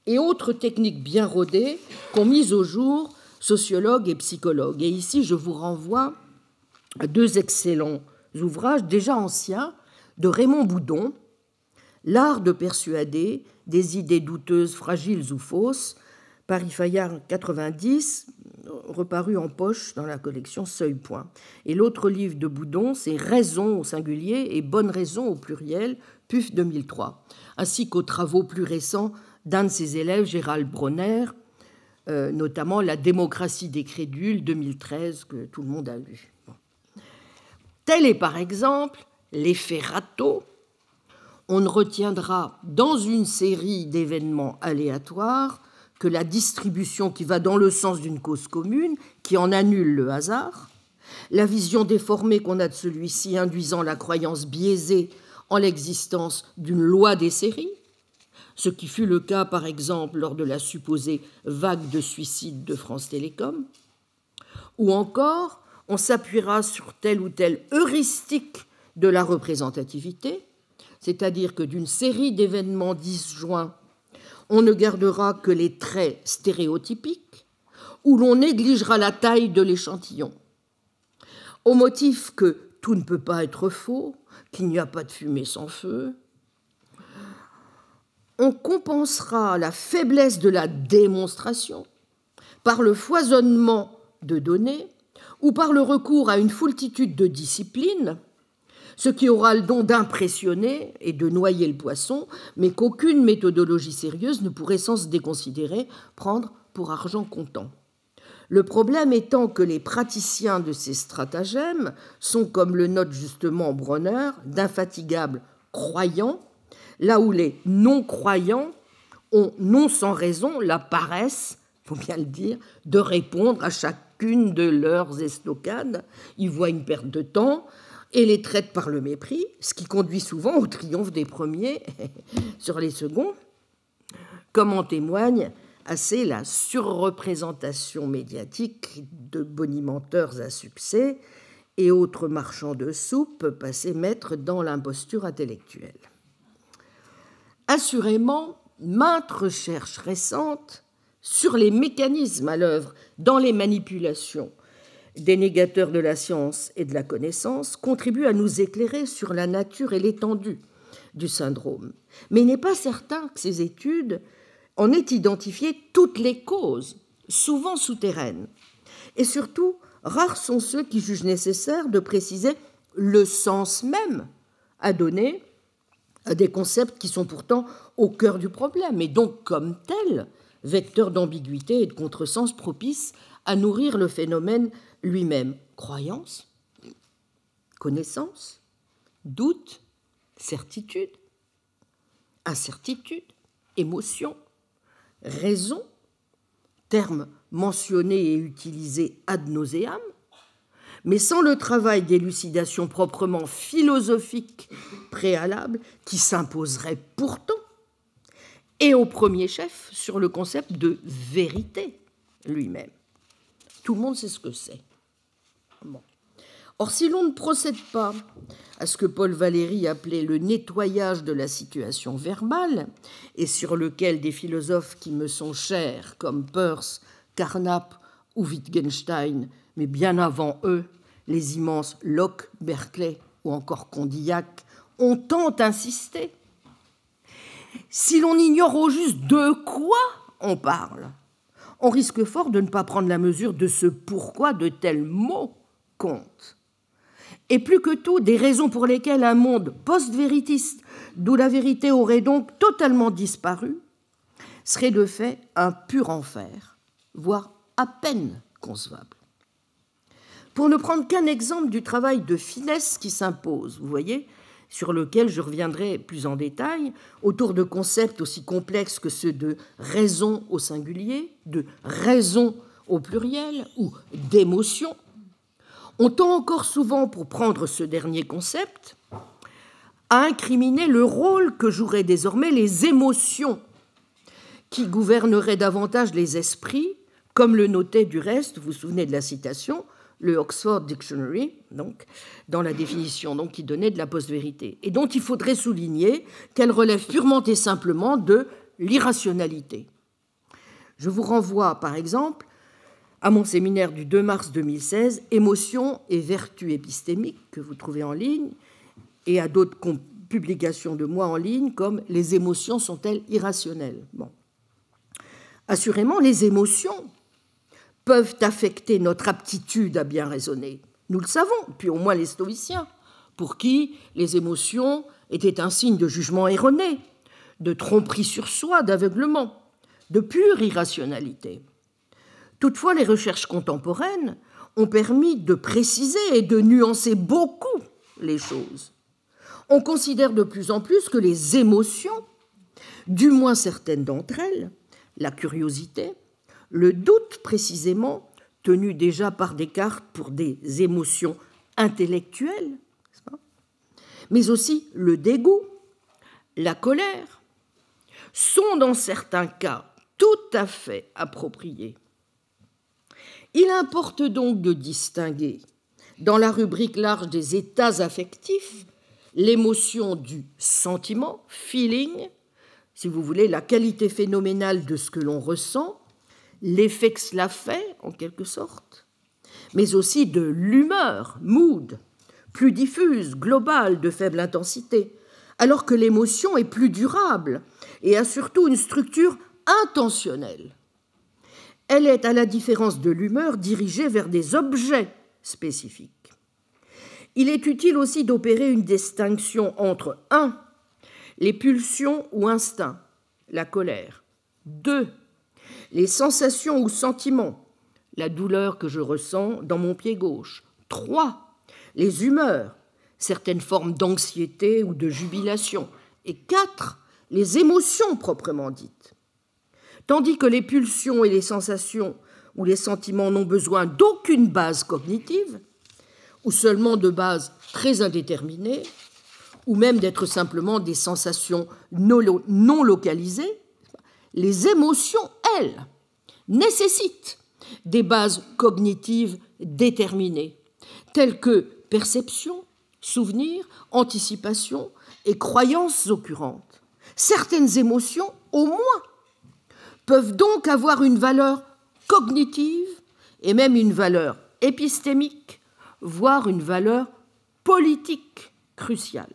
et autres techniques bien rodées qu'ont mises au jour sociologues et psychologues. Et ici, je vous renvoie à deux excellents ouvrages déjà anciens de Raymond Boudon, L'art de persuader des idées douteuses, fragiles ou fausses, Paris-Fayard 90, reparu en poche dans la collection Seuil Point. Et l'autre livre de Boudon, c'est Raison au singulier et Bonne raison au pluriel, PUF 2003, ainsi qu'aux travaux plus récents d'un de ses élèves, Gérald Bronner, euh, notamment La démocratie des crédules 2013, que tout le monde a lu. Tel est par exemple l'effet râteau. On ne retiendra dans une série d'événements aléatoires que la distribution qui va dans le sens d'une cause commune, qui en annule le hasard, la vision déformée qu'on a de celui-ci induisant la croyance biaisée en l'existence d'une loi des séries, ce qui fut le cas par exemple lors de la supposée vague de suicides de France Télécom, ou encore on s'appuiera sur telle ou telle heuristique de la représentativité, c'est-à-dire que d'une série d'événements disjoints on ne gardera que les traits stéréotypiques ou l'on négligera la taille de l'échantillon. Au motif que tout ne peut pas être faux, qu'il n'y a pas de fumée sans feu, on compensera la faiblesse de la démonstration par le foisonnement de données ou par le recours à une foultitude de disciplines ce qui aura le don d'impressionner et de noyer le poisson, mais qu'aucune méthodologie sérieuse ne pourrait sans se déconsidérer prendre pour argent comptant. Le problème étant que les praticiens de ces stratagèmes sont, comme le note justement Bronner, d'infatigables croyants, là où les non-croyants ont, non sans raison, la paresse, faut bien le dire, de répondre à chacune de leurs estocades. Ils voient une perte de temps, et les traite par le mépris, ce qui conduit souvent au triomphe des premiers sur les seconds, comme en témoigne assez la surreprésentation médiatique de bonimenteurs à succès et autres marchands de soupe passés maîtres dans l'imposture intellectuelle. Assurément, maintes recherches récentes sur les mécanismes à l'œuvre dans les manipulations dénégateurs de la science et de la connaissance, contribue à nous éclairer sur la nature et l'étendue du syndrome. Mais il n'est pas certain que ces études en aient identifié toutes les causes, souvent souterraines. Et surtout, rares sont ceux qui jugent nécessaire de préciser le sens même à donner à des concepts qui sont pourtant au cœur du problème, et donc comme tels, vecteurs d'ambiguïté et de contresens propices à nourrir le phénomène lui-même croyance, connaissance, doute, certitude, incertitude, émotion, raison, terme mentionné et utilisé ad nauseam, mais sans le travail d'élucidation proprement philosophique préalable qui s'imposerait pourtant, et au premier chef sur le concept de vérité lui-même. Tout le monde sait ce que c'est. Or, si l'on ne procède pas à ce que Paul Valéry appelait le nettoyage de la situation verbale, et sur lequel des philosophes qui me sont chers, comme Peirce, Carnap ou Wittgenstein, mais bien avant eux, les immenses Locke, Berkeley ou encore Condillac, ont tant insisté, si l'on ignore au juste de quoi on parle, on risque fort de ne pas prendre la mesure de ce pourquoi de tels mots compte. Et plus que tout, des raisons pour lesquelles un monde post-véritiste, d'où la vérité aurait donc totalement disparu, serait de fait un pur enfer, voire à peine concevable. Pour ne prendre qu'un exemple du travail de finesse qui s'impose, vous voyez, sur lequel je reviendrai plus en détail, autour de concepts aussi complexes que ceux de raison au singulier, de raison au pluriel ou d'émotion, on tend encore souvent, pour prendre ce dernier concept, à incriminer le rôle que joueraient désormais les émotions qui gouverneraient davantage les esprits, comme le notait du reste, vous vous souvenez de la citation, le Oxford Dictionary, donc, dans la définition donc, qui donnait de la post-vérité, et dont il faudrait souligner qu'elle relève purement et simplement de l'irrationalité. Je vous renvoie, par exemple, à mon séminaire du 2 mars 2016, émotions et vertus épistémiques, que vous trouvez en ligne, et à d'autres publications de moi en ligne, comme Les émotions sont-elles irrationnelles bon. Assurément, les émotions peuvent affecter notre aptitude à bien raisonner. Nous le savons, puis au moins les stoïciens, pour qui les émotions étaient un signe de jugement erroné, de tromperie sur soi, d'aveuglement, de pure irrationalité. Toutefois, les recherches contemporaines ont permis de préciser et de nuancer beaucoup les choses. On considère de plus en plus que les émotions, du moins certaines d'entre elles, la curiosité, le doute précisément, tenu déjà par Descartes pour des émotions intellectuelles, mais aussi le dégoût, la colère, sont dans certains cas tout à fait appropriées. Il importe donc de distinguer, dans la rubrique large des états affectifs, l'émotion du sentiment, feeling, si vous voulez, la qualité phénoménale de ce que l'on ressent, l'effet que cela fait, en quelque sorte, mais aussi de l'humeur, mood, plus diffuse, globale, de faible intensité, alors que l'émotion est plus durable et a surtout une structure intentionnelle. Elle est, à la différence de l'humeur, dirigée vers des objets spécifiques. Il est utile aussi d'opérer une distinction entre 1. les pulsions ou instincts, la colère, 2. les sensations ou sentiments, la douleur que je ressens dans mon pied gauche, 3. les humeurs, certaines formes d'anxiété ou de jubilation, et 4. les émotions proprement dites. Tandis que les pulsions et les sensations ou les sentiments n'ont besoin d'aucune base cognitive, ou seulement de bases très indéterminées, ou même d'être simplement des sensations non localisées, les émotions, elles, nécessitent des bases cognitives déterminées, telles que perception, souvenir, anticipation et croyances occurrentes. Certaines émotions, au moins, peuvent donc avoir une valeur cognitive et même une valeur épistémique, voire une valeur politique cruciale.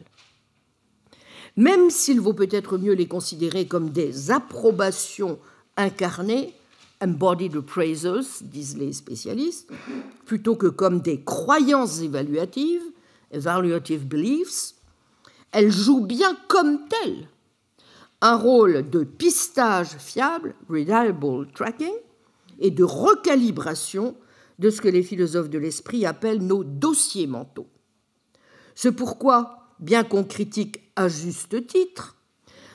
Même s'il vaut peut-être mieux les considérer comme des approbations incarnées, embodied appraisals, disent les spécialistes, plutôt que comme des croyances évaluatives, evaluative beliefs, elles jouent bien comme telles un rôle de pistage fiable, reliable tracking, et de recalibration de ce que les philosophes de l'esprit appellent nos dossiers mentaux. C'est pourquoi, bien qu'on critique à juste titre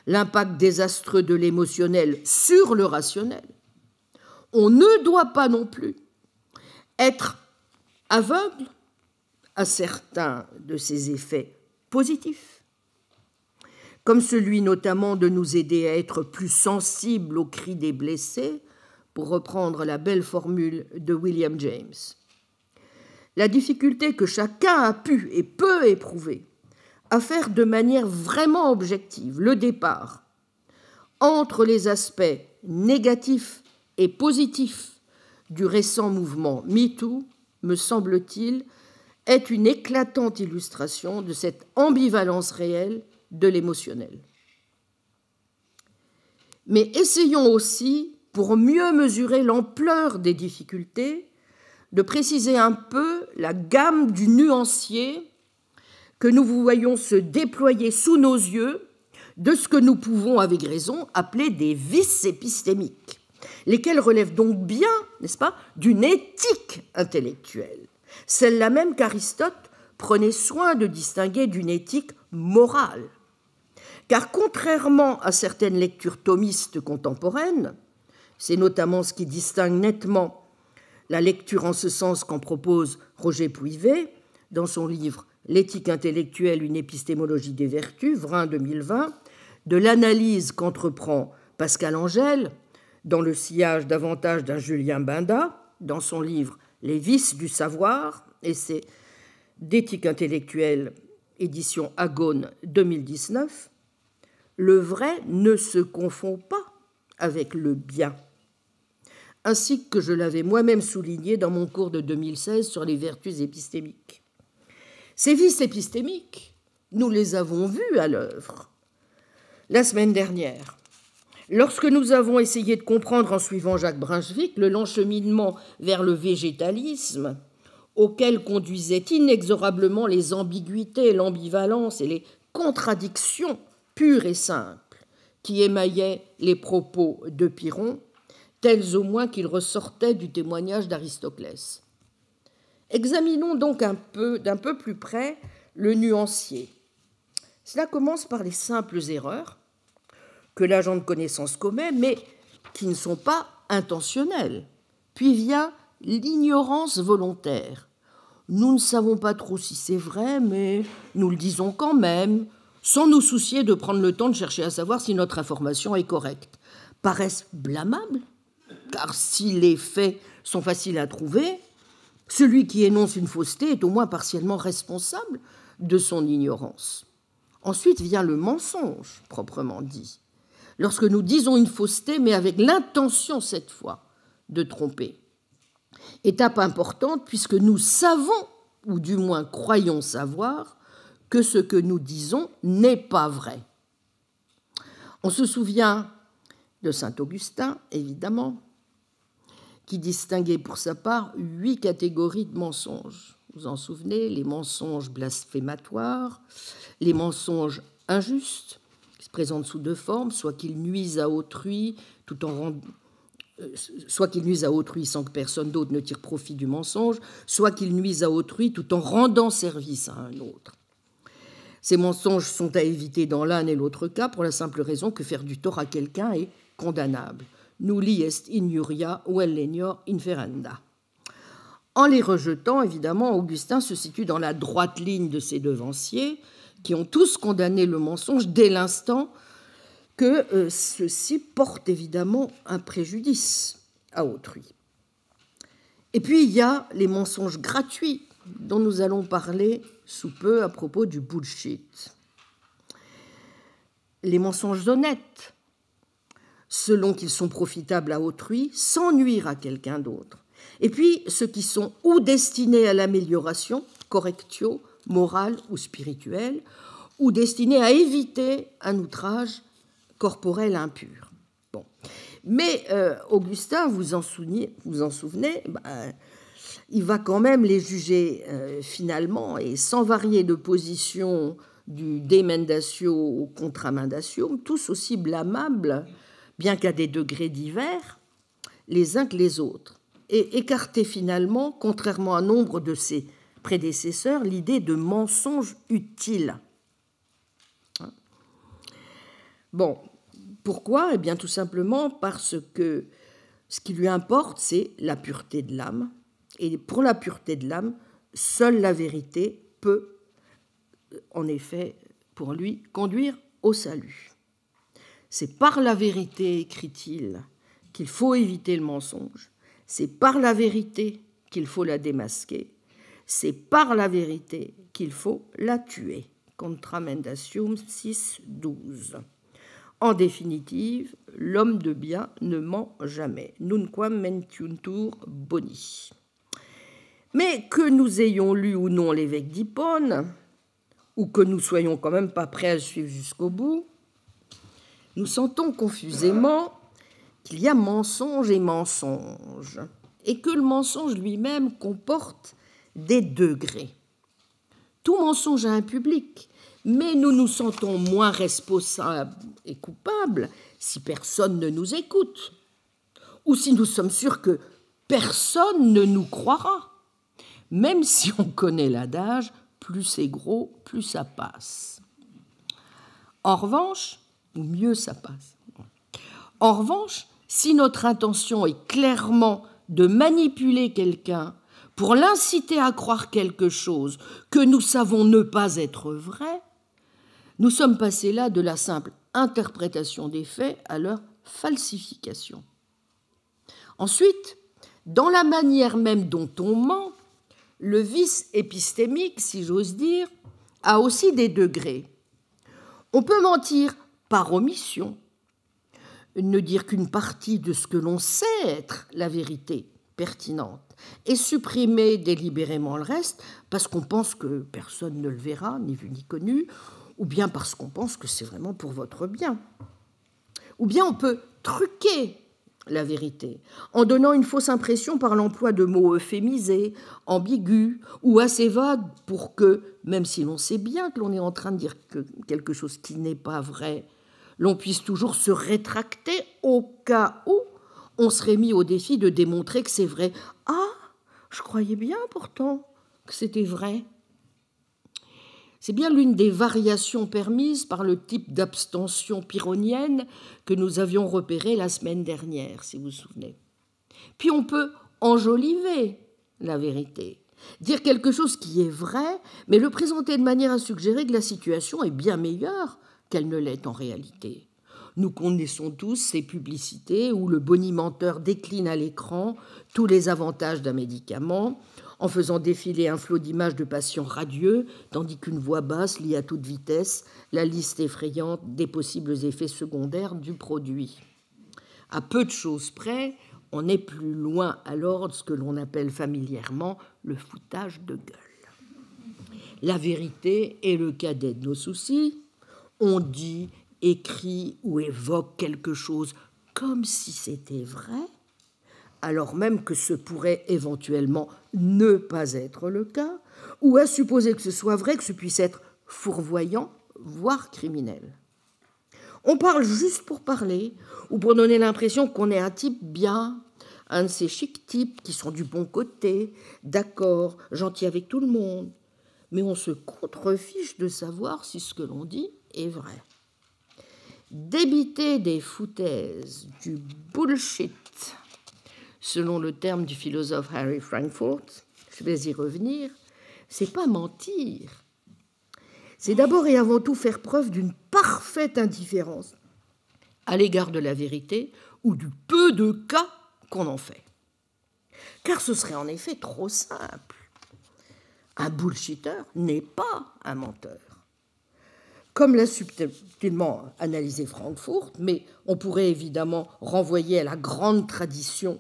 l'impact désastreux de l'émotionnel sur le rationnel, on ne doit pas non plus être aveugle à certains de ses effets positifs comme celui notamment de nous aider à être plus sensibles aux cris des blessés, pour reprendre la belle formule de William James. La difficulté que chacun a pu et peut éprouver à faire de manière vraiment objective le départ entre les aspects négatifs et positifs du récent mouvement MeToo, me semble-t-il, est une éclatante illustration de cette ambivalence réelle de l'émotionnel. Mais essayons aussi, pour mieux mesurer l'ampleur des difficultés, de préciser un peu la gamme du nuancier que nous voyons se déployer sous nos yeux de ce que nous pouvons, avec raison, appeler des vices épistémiques, lesquels relèvent donc bien, n'est-ce pas, d'une éthique intellectuelle, celle-là même qu'Aristote prenait soin de distinguer d'une éthique morale. Car contrairement à certaines lectures thomistes contemporaines, c'est notamment ce qui distingue nettement la lecture en ce sens qu'en propose Roger Pouivet dans son livre L'éthique intellectuelle, une épistémologie des vertus, Vrin 2020, de l'analyse qu'entreprend Pascal Angèle dans le sillage davantage d'un Julien Binda dans son livre Les vices du savoir, essai d'éthique intellectuelle, édition Agone 2019, le vrai ne se confond pas avec le bien, ainsi que je l'avais moi-même souligné dans mon cours de 2016 sur les vertus épistémiques. Ces vices épistémiques, nous les avons vus à l'œuvre la semaine dernière. Lorsque nous avons essayé de comprendre en suivant Jacques Brunswick le long vers le végétalisme, auquel conduisaient inexorablement les ambiguïtés, l'ambivalence et les contradictions pure et simple qui émaillaient les propos de Pyrrhon, tels au moins qu'ils ressortaient du témoignage d'Aristoclès. Examinons donc un peu, d'un peu plus près, le nuancier. Cela commence par les simples erreurs que l'agent de connaissance commet, mais qui ne sont pas intentionnelles. Puis vient l'ignorance volontaire. Nous ne savons pas trop si c'est vrai, mais nous le disons quand même, sans nous soucier de prendre le temps de chercher à savoir si notre information est correcte, paraissent blâmables, car si les faits sont faciles à trouver, celui qui énonce une fausseté est au moins partiellement responsable de son ignorance. Ensuite vient le mensonge, proprement dit, lorsque nous disons une fausseté, mais avec l'intention cette fois de tromper. Étape importante puisque nous savons, ou du moins croyons savoir, que ce que nous disons n'est pas vrai. On se souvient de Saint Augustin, évidemment, qui distinguait pour sa part huit catégories de mensonges. Vous en souvenez, les mensonges blasphématoires, les mensonges injustes, qui se présentent sous deux formes, soit qu'ils nuisent à autrui tout en euh, soit qu'ils nuisent à autrui sans que personne d'autre ne tire profit du mensonge, soit qu'ils nuisent à autrui tout en rendant service à un autre. Ces mensonges sont à éviter dans l'un et l'autre cas pour la simple raison que faire du tort à quelqu'un est condamnable. Nulli est ignuria, ou in inferenda. En les rejetant, évidemment, Augustin se situe dans la droite ligne de ses devanciers, qui ont tous condamné le mensonge dès l'instant que euh, ceci porte évidemment un préjudice à autrui. Et puis il y a les mensonges gratuits dont nous allons parler sous peu à propos du bullshit. Les mensonges honnêtes, selon qu'ils sont profitables à autrui, sans nuire à quelqu'un d'autre. Et puis ceux qui sont ou destinés à l'amélioration, correctio, morale ou spirituelle, ou destinés à éviter un outrage corporel impur. Bon. Mais euh, Augustin, vous en souvenez, vous en souvenez bah, il va quand même les juger euh, finalement et sans varier de position du demendatio au contramendatio, tous aussi blâmables, bien qu'à des degrés divers, les uns que les autres, et écarter finalement, contrairement à nombre de ses prédécesseurs, l'idée de mensonge utile. Bon, pourquoi Eh bien tout simplement parce que ce qui lui importe, c'est la pureté de l'âme, et pour la pureté de l'âme, seule la vérité peut, en effet, pour lui, conduire au salut. C'est par la vérité, écrit-il, qu'il faut éviter le mensonge, c'est par la vérité qu'il faut la démasquer, c'est par la vérité qu'il faut la tuer. Contra Mendatium 6, 12. En définitive, l'homme de bien ne ment jamais. Nunquam mentiuntur boni. Mais que nous ayons lu ou non l'évêque d'Hippone, ou que nous soyons quand même pas prêts à le suivre jusqu'au bout, nous sentons confusément qu'il y a mensonge et mensonge, et que le mensonge lui-même comporte des degrés. Tout mensonge a un public, mais nous nous sentons moins responsables et coupables si personne ne nous écoute, ou si nous sommes sûrs que personne ne nous croira. Même si on connaît l'adage, plus c'est gros, plus ça passe. En revanche, ou mieux ça passe. En revanche, si notre intention est clairement de manipuler quelqu'un pour l'inciter à croire quelque chose que nous savons ne pas être vrai, nous sommes passés là de la simple interprétation des faits à leur falsification. Ensuite, dans la manière même dont on ment, le vice épistémique, si j'ose dire, a aussi des degrés. On peut mentir par omission, ne dire qu'une partie de ce que l'on sait être la vérité pertinente, et supprimer délibérément le reste parce qu'on pense que personne ne le verra, ni vu ni connu, ou bien parce qu'on pense que c'est vraiment pour votre bien. Ou bien on peut truquer la vérité, en donnant une fausse impression par l'emploi de mots euphémisés, ambigus ou assez vagues pour que, même si l'on sait bien que l'on est en train de dire quelque chose qui n'est pas vrai, l'on puisse toujours se rétracter au cas où on serait mis au défi de démontrer que c'est vrai. Ah, je croyais bien pourtant que c'était vrai. C'est bien l'une des variations permises par le type d'abstention pyrrhonienne que nous avions repéré la semaine dernière, si vous vous souvenez. Puis on peut enjoliver la vérité, dire quelque chose qui est vrai, mais le présenter de manière à suggérer que la situation est bien meilleure qu'elle ne l'est en réalité. Nous connaissons tous ces publicités où le bonimenteur décline à l'écran tous les avantages d'un médicament, en faisant défiler un flot d'images de patients radieux, tandis qu'une voix basse lit à toute vitesse la liste effrayante des possibles effets secondaires du produit. À peu de choses près, on est plus loin alors de ce que l'on appelle familièrement le foutage de gueule. La vérité est le cadet de nos soucis. On dit, écrit ou évoque quelque chose comme si c'était vrai, alors même que ce pourrait éventuellement ne pas être le cas, ou à supposer que ce soit vrai, que ce puisse être fourvoyant, voire criminel. On parle juste pour parler, ou pour donner l'impression qu'on est un type bien, un de ces chic types qui sont du bon côté, d'accord, gentil avec tout le monde. Mais on se contrefiche de savoir si ce que l'on dit est vrai. Débiter des foutaises, du bullshit selon le terme du philosophe Harry Frankfurt, je vais y revenir, c'est pas mentir. C'est d'abord et avant tout faire preuve d'une parfaite indifférence à l'égard de la vérité ou du peu de cas qu'on en fait. Car ce serait en effet trop simple. Un bullshitter n'est pas un menteur. Comme l'a subtilement analysé Frankfurt, mais on pourrait évidemment renvoyer à la grande tradition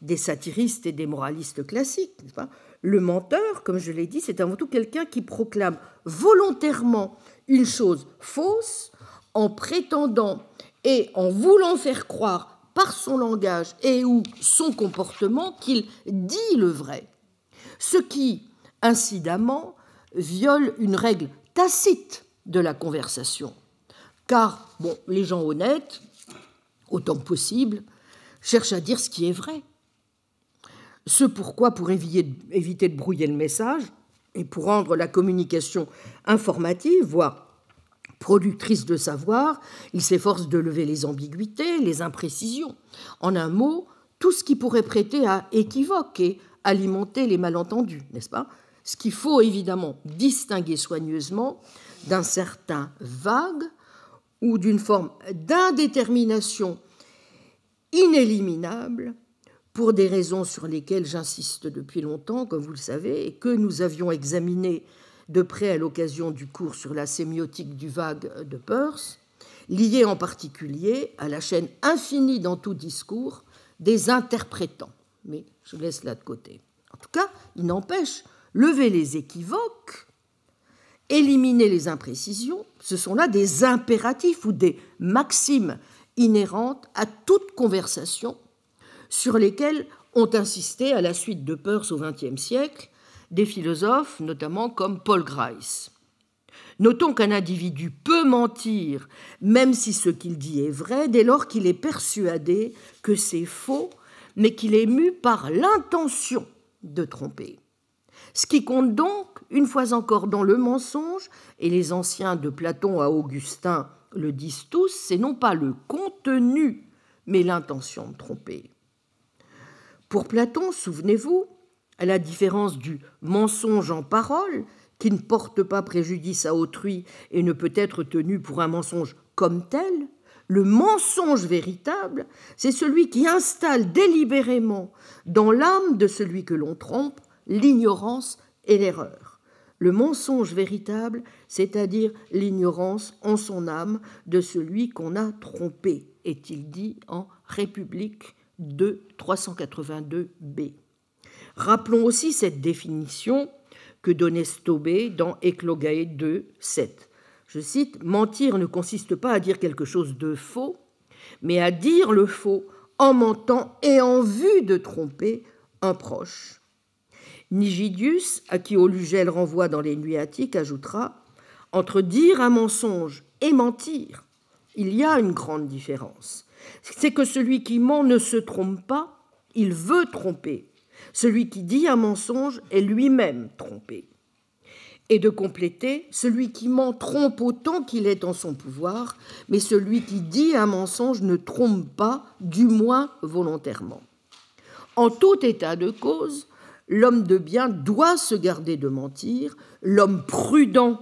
des satiristes et des moralistes classiques. le menteur, comme je l'ai dit, c'est avant tout quelqu'un qui proclame volontairement une chose fausse en prétendant et en voulant faire croire par son langage et ou son comportement qu'il dit le vrai. Ce qui, incidemment, viole une règle tacite de la conversation. Car, bon, les gens honnêtes, autant que possible, cherchent à dire ce qui est vrai ce pourquoi, pour éviter de brouiller le message et pour rendre la communication informative, voire productrice de savoir, il s'efforce de lever les ambiguïtés, les imprécisions. En un mot, tout ce qui pourrait prêter à équivoquer, et alimenter les malentendus, n'est-ce pas Ce qu'il faut évidemment distinguer soigneusement d'un certain vague ou d'une forme d'indétermination inéliminable pour des raisons sur lesquelles j'insiste depuis longtemps, comme vous le savez, et que nous avions examiné de près à l'occasion du cours sur la sémiotique du vague de Peirce, liées en particulier à la chaîne infinie dans tout discours des interprétants. Mais je laisse là de côté. En tout cas, il n'empêche, lever les équivoques, éliminer les imprécisions, ce sont là des impératifs ou des maximes inhérentes à toute conversation sur lesquels ont insisté à la suite de Peirce au XXe siècle des philosophes, notamment comme Paul Grice. Notons qu'un individu peut mentir, même si ce qu'il dit est vrai, dès lors qu'il est persuadé que c'est faux, mais qu'il est mu par l'intention de tromper. Ce qui compte donc, une fois encore dans le mensonge, et les anciens de Platon à Augustin le disent tous, c'est non pas le contenu, mais l'intention de tromper. Pour Platon, souvenez-vous, à la différence du mensonge en parole, qui ne porte pas préjudice à autrui et ne peut être tenu pour un mensonge comme tel, le mensonge véritable, c'est celui qui installe délibérément dans l'âme de celui que l'on trompe l'ignorance et l'erreur. Le mensonge véritable, c'est-à-dire l'ignorance en son âme de celui qu'on a trompé, est-il dit en République de 382b. Rappelons aussi cette définition que donnait Stobé dans Eclogae 2, 7. Je cite Mentir ne consiste pas à dire quelque chose de faux, mais à dire le faux en mentant et en vue de tromper un proche. Nigidius, à qui Olugel renvoie dans les Attiques, ajoutera Entre dire un mensonge et mentir, il y a une grande différence c'est que celui qui ment ne se trompe pas, il veut tromper. Celui qui dit un mensonge est lui-même trompé. Et de compléter, celui qui ment trompe autant qu'il est en son pouvoir, mais celui qui dit un mensonge ne trompe pas, du moins volontairement. En tout état de cause, l'homme de bien doit se garder de mentir, l'homme prudent,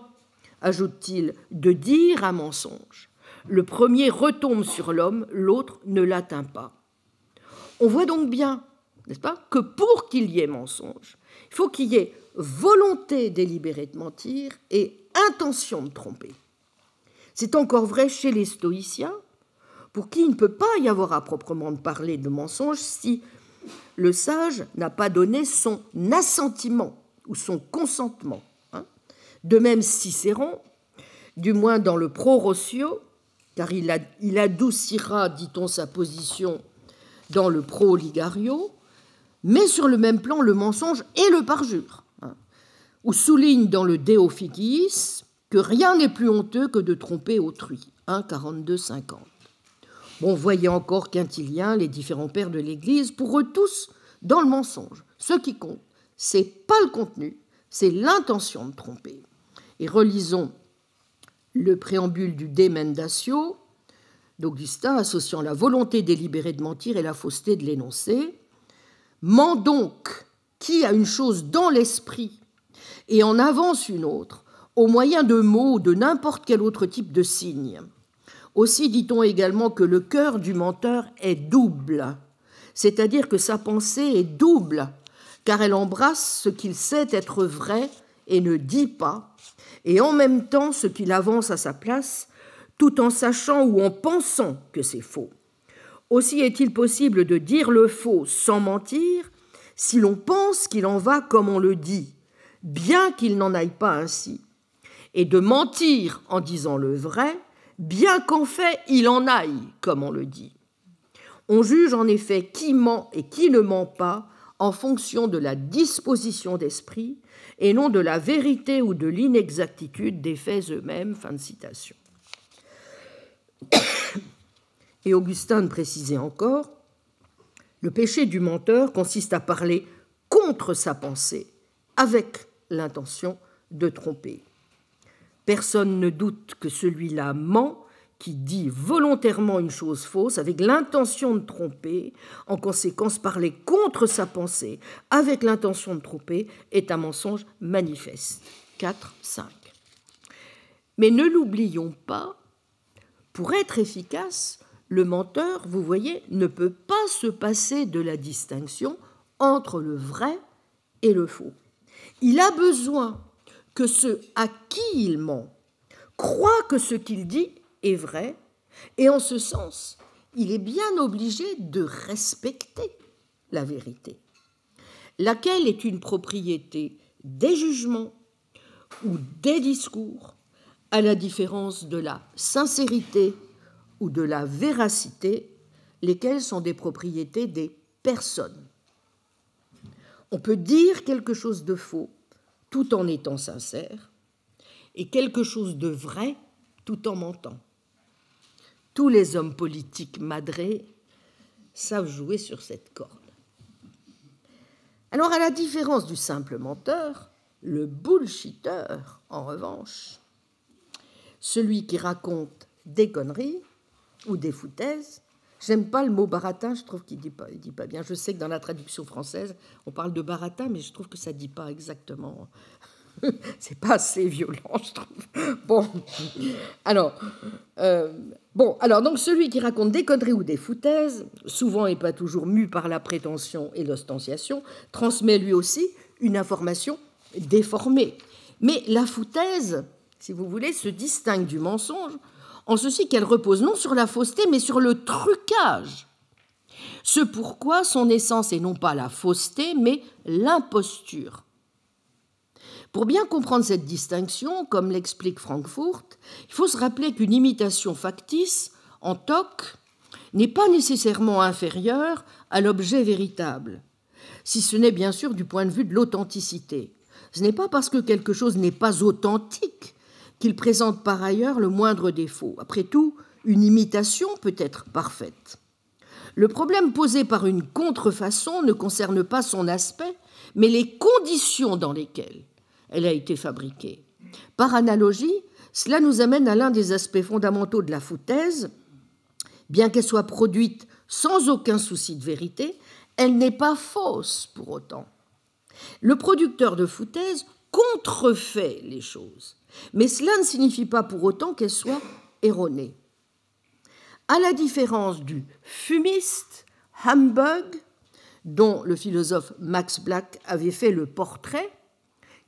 ajoute-t-il, de dire un mensonge. Le premier retombe sur l'homme, l'autre ne l'atteint pas. On voit donc bien, n'est-ce pas, que pour qu'il y ait mensonge, il faut qu'il y ait volonté délibérée de mentir et intention de tromper. C'est encore vrai chez les stoïciens, pour qui il ne peut pas y avoir à proprement parler de mensonge si le sage n'a pas donné son assentiment ou son consentement. Hein. De même, Cicéron, du moins dans le Pro-Rossio, car il, adoucira, dit-on, sa position dans le pro-oligario, mais sur le même plan le mensonge et le parjure, hein, Ou souligne dans le Deo que rien n'est plus honteux que de tromper autrui, 1, 42, 50. Bon, voyez encore Quintilien, les différents pères de l'Église, pour eux tous, dans le mensonge. Ce qui compte, c'est pas le contenu, c'est l'intention de tromper. Et relisons le préambule du De d'Augustin, associant la volonté délibérée de mentir et la fausseté de l'énoncé. Ment donc qui a une chose dans l'esprit et en avance une autre, au moyen de mots ou de n'importe quel autre type de signe. Aussi dit-on également que le cœur du menteur est double, c'est-à-dire que sa pensée est double, car elle embrasse ce qu'il sait être vrai et ne dit pas, et en même temps ce qu'il avance à sa place, tout en sachant ou en pensant que c'est faux. Aussi est-il possible de dire le faux sans mentir si l'on pense qu'il en va comme on le dit, bien qu'il n'en aille pas ainsi, et de mentir en disant le vrai, bien qu'en fait il en aille comme on le dit. On juge en effet qui ment et qui ne ment pas en fonction de la disposition d'esprit et non de la vérité ou de l'inexactitude des faits eux-mêmes. Fin de citation. Et Augustin précisait encore le péché du menteur consiste à parler contre sa pensée, avec l'intention de tromper. Personne ne doute que celui-là ment qui dit volontairement une chose fausse avec l'intention de tromper, en conséquence parler contre sa pensée avec l'intention de tromper est un mensonge manifeste. 4, 5. Mais ne l'oublions pas, pour être efficace, le menteur, vous voyez, ne peut pas se passer de la distinction entre le vrai et le faux. Il a besoin que ceux à qui il ment croient que ce qu'il dit est vrai, et en ce sens, il est bien obligé de respecter la vérité, laquelle est une propriété des jugements ou des discours, à la différence de la sincérité ou de la véracité, lesquelles sont des propriétés des personnes. On peut dire quelque chose de faux tout en étant sincère, et quelque chose de vrai tout en mentant. Tous les hommes politiques madrés savent jouer sur cette corde. Alors, à la différence du simple menteur, le bullshitter, en revanche, celui qui raconte des conneries ou des foutaises, j'aime pas le mot baratin, je trouve qu'il dit pas, il dit pas bien. Je sais que dans la traduction française, on parle de baratin, mais je trouve que ça dit pas exactement c'est pas assez violent, je trouve. Bon, alors, euh, bon, alors donc celui qui raconte des conneries ou des foutaises, souvent et pas toujours mu par la prétention et l'ostentation, transmet lui aussi une information déformée. Mais la foutaise, si vous voulez, se distingue du mensonge en ceci qu'elle repose non sur la fausseté, mais sur le trucage. Ce pourquoi son essence est non pas la fausseté, mais l'imposture. Pour bien comprendre cette distinction, comme l'explique Frankfurt, il faut se rappeler qu'une imitation factice, en toc, n'est pas nécessairement inférieure à l'objet véritable, si ce n'est bien sûr du point de vue de l'authenticité. Ce n'est pas parce que quelque chose n'est pas authentique qu'il présente par ailleurs le moindre défaut. Après tout, une imitation peut être parfaite. Le problème posé par une contrefaçon ne concerne pas son aspect, mais les conditions dans lesquelles elle a été fabriquée. Par analogie, cela nous amène à l'un des aspects fondamentaux de la foutaise. Bien qu'elle soit produite sans aucun souci de vérité, elle n'est pas fausse pour autant. Le producteur de foutaise contrefait les choses, mais cela ne signifie pas pour autant qu'elle soit erronée. À la différence du fumiste Hamburg, dont le philosophe Max Black avait fait le portrait,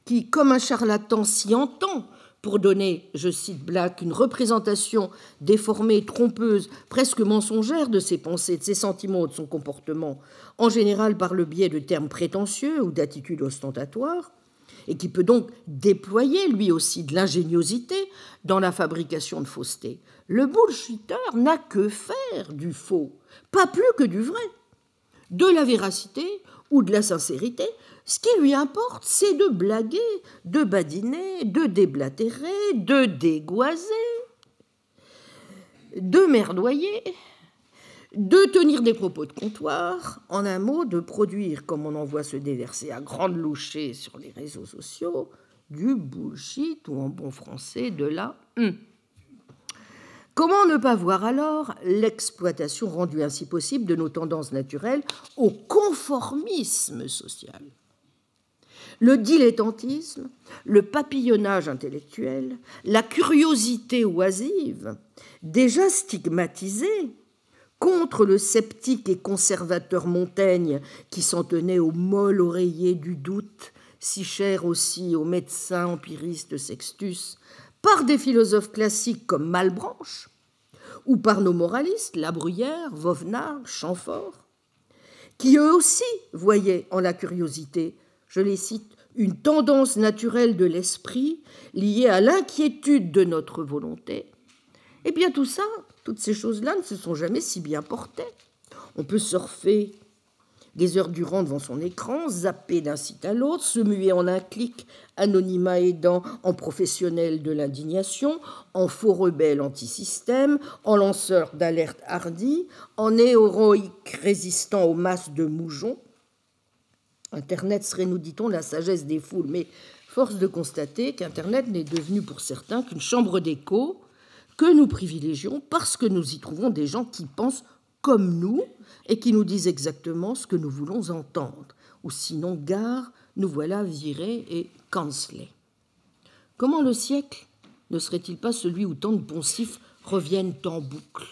qui, comme un charlatan, s'y entend pour donner, je cite Black, une représentation déformée, trompeuse, presque mensongère de ses pensées, de ses sentiments, de son comportement, en général par le biais de termes prétentieux ou d'attitudes ostentatoires, et qui peut donc déployer lui aussi de l'ingéniosité dans la fabrication de fausseté. Le bullshitter n'a que faire du faux, pas plus que du vrai, de la véracité ou de la sincérité, ce qui lui importe, c'est de blaguer, de badiner, de déblatérer, de dégoiser, de merdoyer, de tenir des propos de comptoir, en un mot, de produire, comme on en voit se déverser à grande louchée sur les réseaux sociaux, du bullshit ou en bon français de la hum. Comment ne pas voir alors l'exploitation rendue ainsi possible de nos tendances naturelles au conformisme social le dilettantisme, le papillonnage intellectuel, la curiosité oisive, déjà stigmatisée, contre le sceptique et conservateur Montaigne qui s'en tenait au molle oreiller du doute, si cher aussi au médecin empiriste Sextus, par des philosophes classiques comme Malbranche, ou par nos moralistes, La Bruyère, Vauvenard, Chamfort, qui eux aussi voyaient en la curiosité je les cite, une tendance naturelle de l'esprit liée à l'inquiétude de notre volonté, eh bien tout ça, toutes ces choses-là ne se sont jamais si bien portées. On peut surfer des heures durant devant son écran, zapper d'un site à l'autre, se muer en un clic, anonymat aidant, en professionnel de l'indignation, en faux rebelle anti-système, en lanceur d'alerte hardi, en héroïque résistant aux masses de moujons, Internet serait, nous dit-on, la sagesse des foules, mais force de constater qu'Internet n'est devenu pour certains qu'une chambre d'écho que nous privilégions parce que nous y trouvons des gens qui pensent comme nous et qui nous disent exactement ce que nous voulons entendre. Ou sinon, gare, nous voilà virés et cancelés. Comment le siècle ne serait-il pas celui où tant de poncifs reviennent en boucle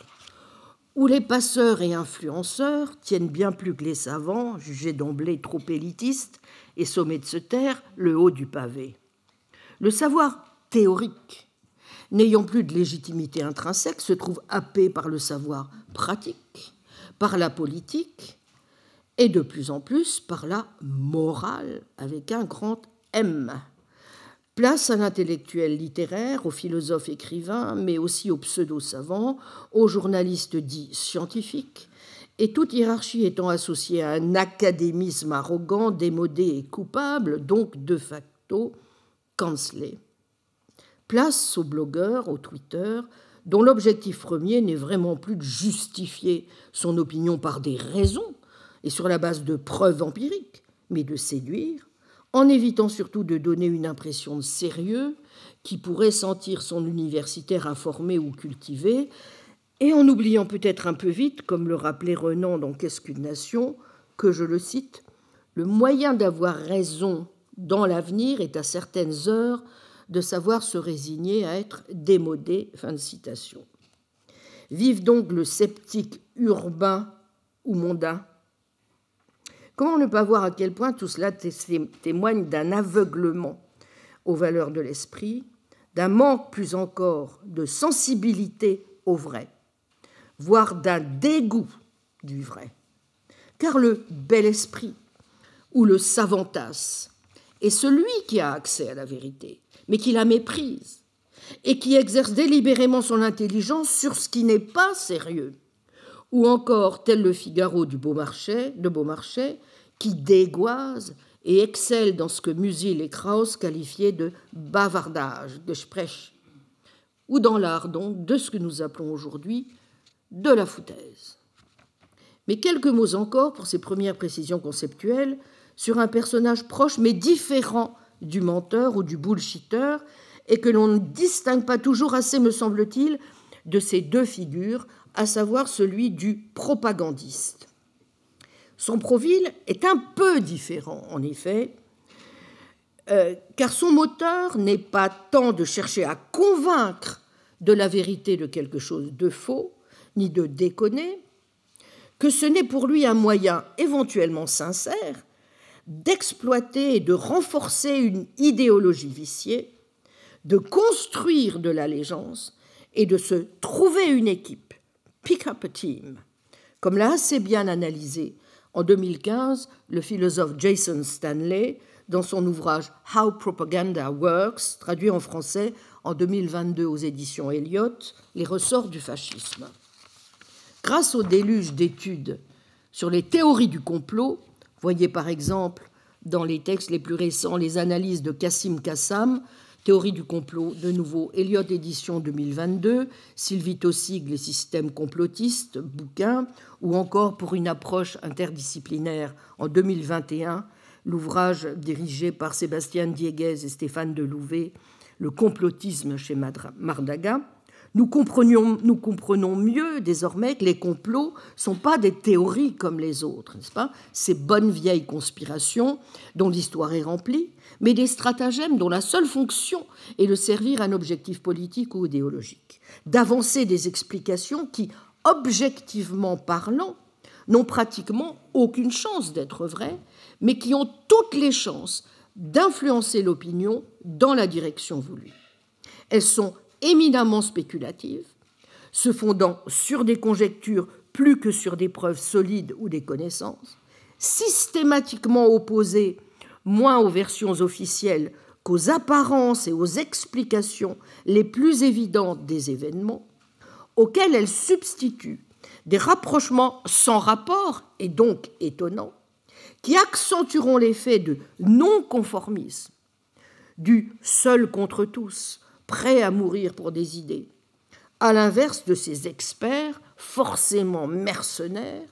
où les passeurs et influenceurs tiennent bien plus que les savants, jugés d'emblée trop élitistes, et sommés de se taire le haut du pavé. Le savoir théorique, n'ayant plus de légitimité intrinsèque, se trouve happé par le savoir pratique, par la politique, et de plus en plus par la morale, avec un grand M. Place à l'intellectuel littéraire, aux philosophe écrivain, mais aussi aux pseudo-savants, aux journalistes dits scientifiques, et toute hiérarchie étant associée à un académisme arrogant, démodé et coupable, donc de facto cancelé. Place aux blogueurs, aux tweeters, dont l'objectif premier n'est vraiment plus de justifier son opinion par des raisons et sur la base de preuves empiriques, mais de séduire en évitant surtout de donner une impression de sérieux qui pourrait sentir son universitaire informé ou cultivé, et en oubliant peut-être un peu vite, comme le rappelait Renan dans Qu'est-ce qu'une nation, que je le cite, le moyen d'avoir raison dans l'avenir est à certaines heures de savoir se résigner à être démodé. Fin de citation. Vive donc le sceptique urbain ou mondain Comment ne pas voir à quel point tout cela témoigne d'un aveuglement aux valeurs de l'esprit, d'un manque plus encore de sensibilité au vrai, voire d'un dégoût du vrai. Car le bel esprit ou le savantasse, est celui qui a accès à la vérité, mais qui la méprise et qui exerce délibérément son intelligence sur ce qui n'est pas sérieux ou encore tel le Figaro du de Beaumarchais, qui dégoise et excelle dans ce que Musil et Krauss qualifiaient de bavardage, de sprech, ou dans l'art donc de ce que nous appelons aujourd'hui de la foutaise. Mais quelques mots encore pour ces premières précisions conceptuelles sur un personnage proche mais différent du menteur ou du bullshitter et que l'on ne distingue pas toujours assez, me semble-t-il, de ces deux figures à savoir celui du propagandiste. Son profil est un peu différent, en effet, euh, car son moteur n'est pas tant de chercher à convaincre de la vérité de quelque chose de faux, ni de déconner, que ce n'est pour lui un moyen éventuellement sincère d'exploiter et de renforcer une idéologie viciée, de construire de l'allégeance et de se trouver une équipe Pick-up a Team. Comme l'a assez bien analysé en 2015 le philosophe Jason Stanley dans son ouvrage How Propaganda Works, traduit en français en 2022 aux éditions Elliott, Les ressorts du fascisme. Grâce au déluge d'études sur les théories du complot, voyez par exemple dans les textes les plus récents les analyses de Kassim Kassam Théorie du complot, de nouveau, Elliott Édition 2022, Sylvie Tossig, Les systèmes complotistes, bouquin, ou encore Pour une approche interdisciplinaire en 2021, l'ouvrage dirigé par Sébastien Dieguez et Stéphane Delouvet, Le complotisme chez Mardaga. Nous, comprenions, nous comprenons mieux désormais que les complots ne sont pas des théories comme les autres, n'est-ce pas Ces bonnes vieilles conspirations dont l'histoire est remplie, mais des stratagèmes dont la seule fonction est de servir un objectif politique ou idéologique, d'avancer des explications qui, objectivement parlant, n'ont pratiquement aucune chance d'être vraies, mais qui ont toutes les chances d'influencer l'opinion dans la direction voulue. Elles sont éminemment spéculative, se fondant sur des conjectures plus que sur des preuves solides ou des connaissances, systématiquement opposées moins aux versions officielles qu'aux apparences et aux explications les plus évidentes des événements, auxquelles elles substituent des rapprochements sans rapport et donc étonnants, qui accentueront l'effet de non-conformisme, du seul contre tous, prêts à mourir pour des idées, à l'inverse de ces experts, forcément mercenaires,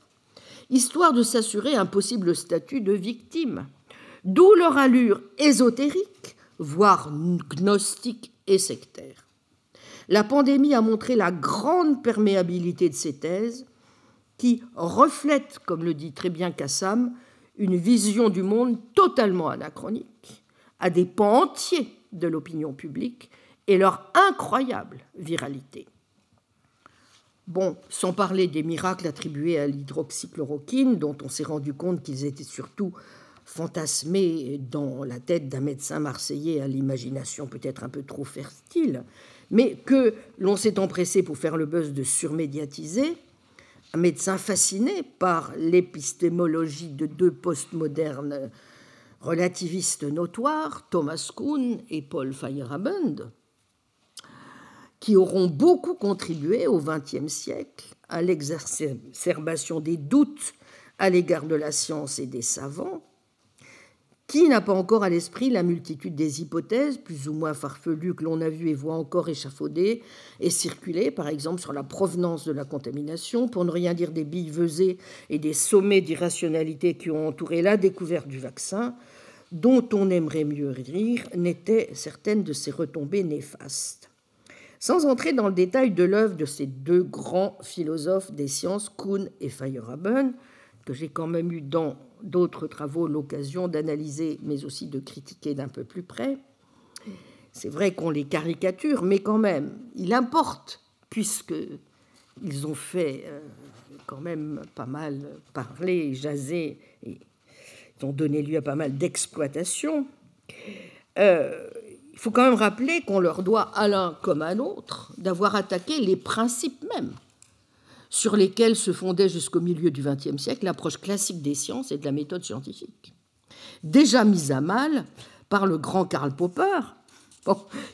histoire de s'assurer un possible statut de victime, d'où leur allure ésotérique, voire gnostique et sectaire. La pandémie a montré la grande perméabilité de ces thèses, qui reflètent, comme le dit très bien Kassam, une vision du monde totalement anachronique, à des pans entiers de l'opinion publique, et leur incroyable viralité. Bon, sans parler des miracles attribués à l'hydroxychloroquine, dont on s'est rendu compte qu'ils étaient surtout fantasmés dans la tête d'un médecin marseillais à l'imagination peut-être un peu trop fertile, mais que l'on s'est empressé pour faire le buzz de surmédiatiser, un médecin fasciné par l'épistémologie de deux postmodernes relativistes notoires, Thomas Kuhn et Paul Feyerabend, qui auront beaucoup contribué au XXe siècle à l'exacerbation des doutes à l'égard de la science et des savants, qui n'a pas encore à l'esprit la multitude des hypothèses, plus ou moins farfelues, que l'on a vues et voit encore échafaudées et circuler, par exemple sur la provenance de la contamination, pour ne rien dire des billes vesées et des sommets d'irrationalité qui ont entouré la découverte du vaccin, dont on aimerait mieux rire, n'étaient certaines de ces retombées néfastes. Sans entrer dans le détail de l'œuvre de ces deux grands philosophes des sciences, Kuhn et Feyerabend, que j'ai quand même eu dans d'autres travaux l'occasion d'analyser, mais aussi de critiquer d'un peu plus près, c'est vrai qu'on les caricature, mais quand même, il importe, puisque ils ont fait euh, quand même pas mal parler, jaser, et ont donné lieu à pas mal d'exploitations. Euh, il faut quand même rappeler qu'on leur doit à l'un comme à l'autre d'avoir attaqué les principes mêmes sur lesquels se fondait jusqu'au milieu du XXe siècle l'approche classique des sciences et de la méthode scientifique. Déjà mise à mal par le grand Karl Popper,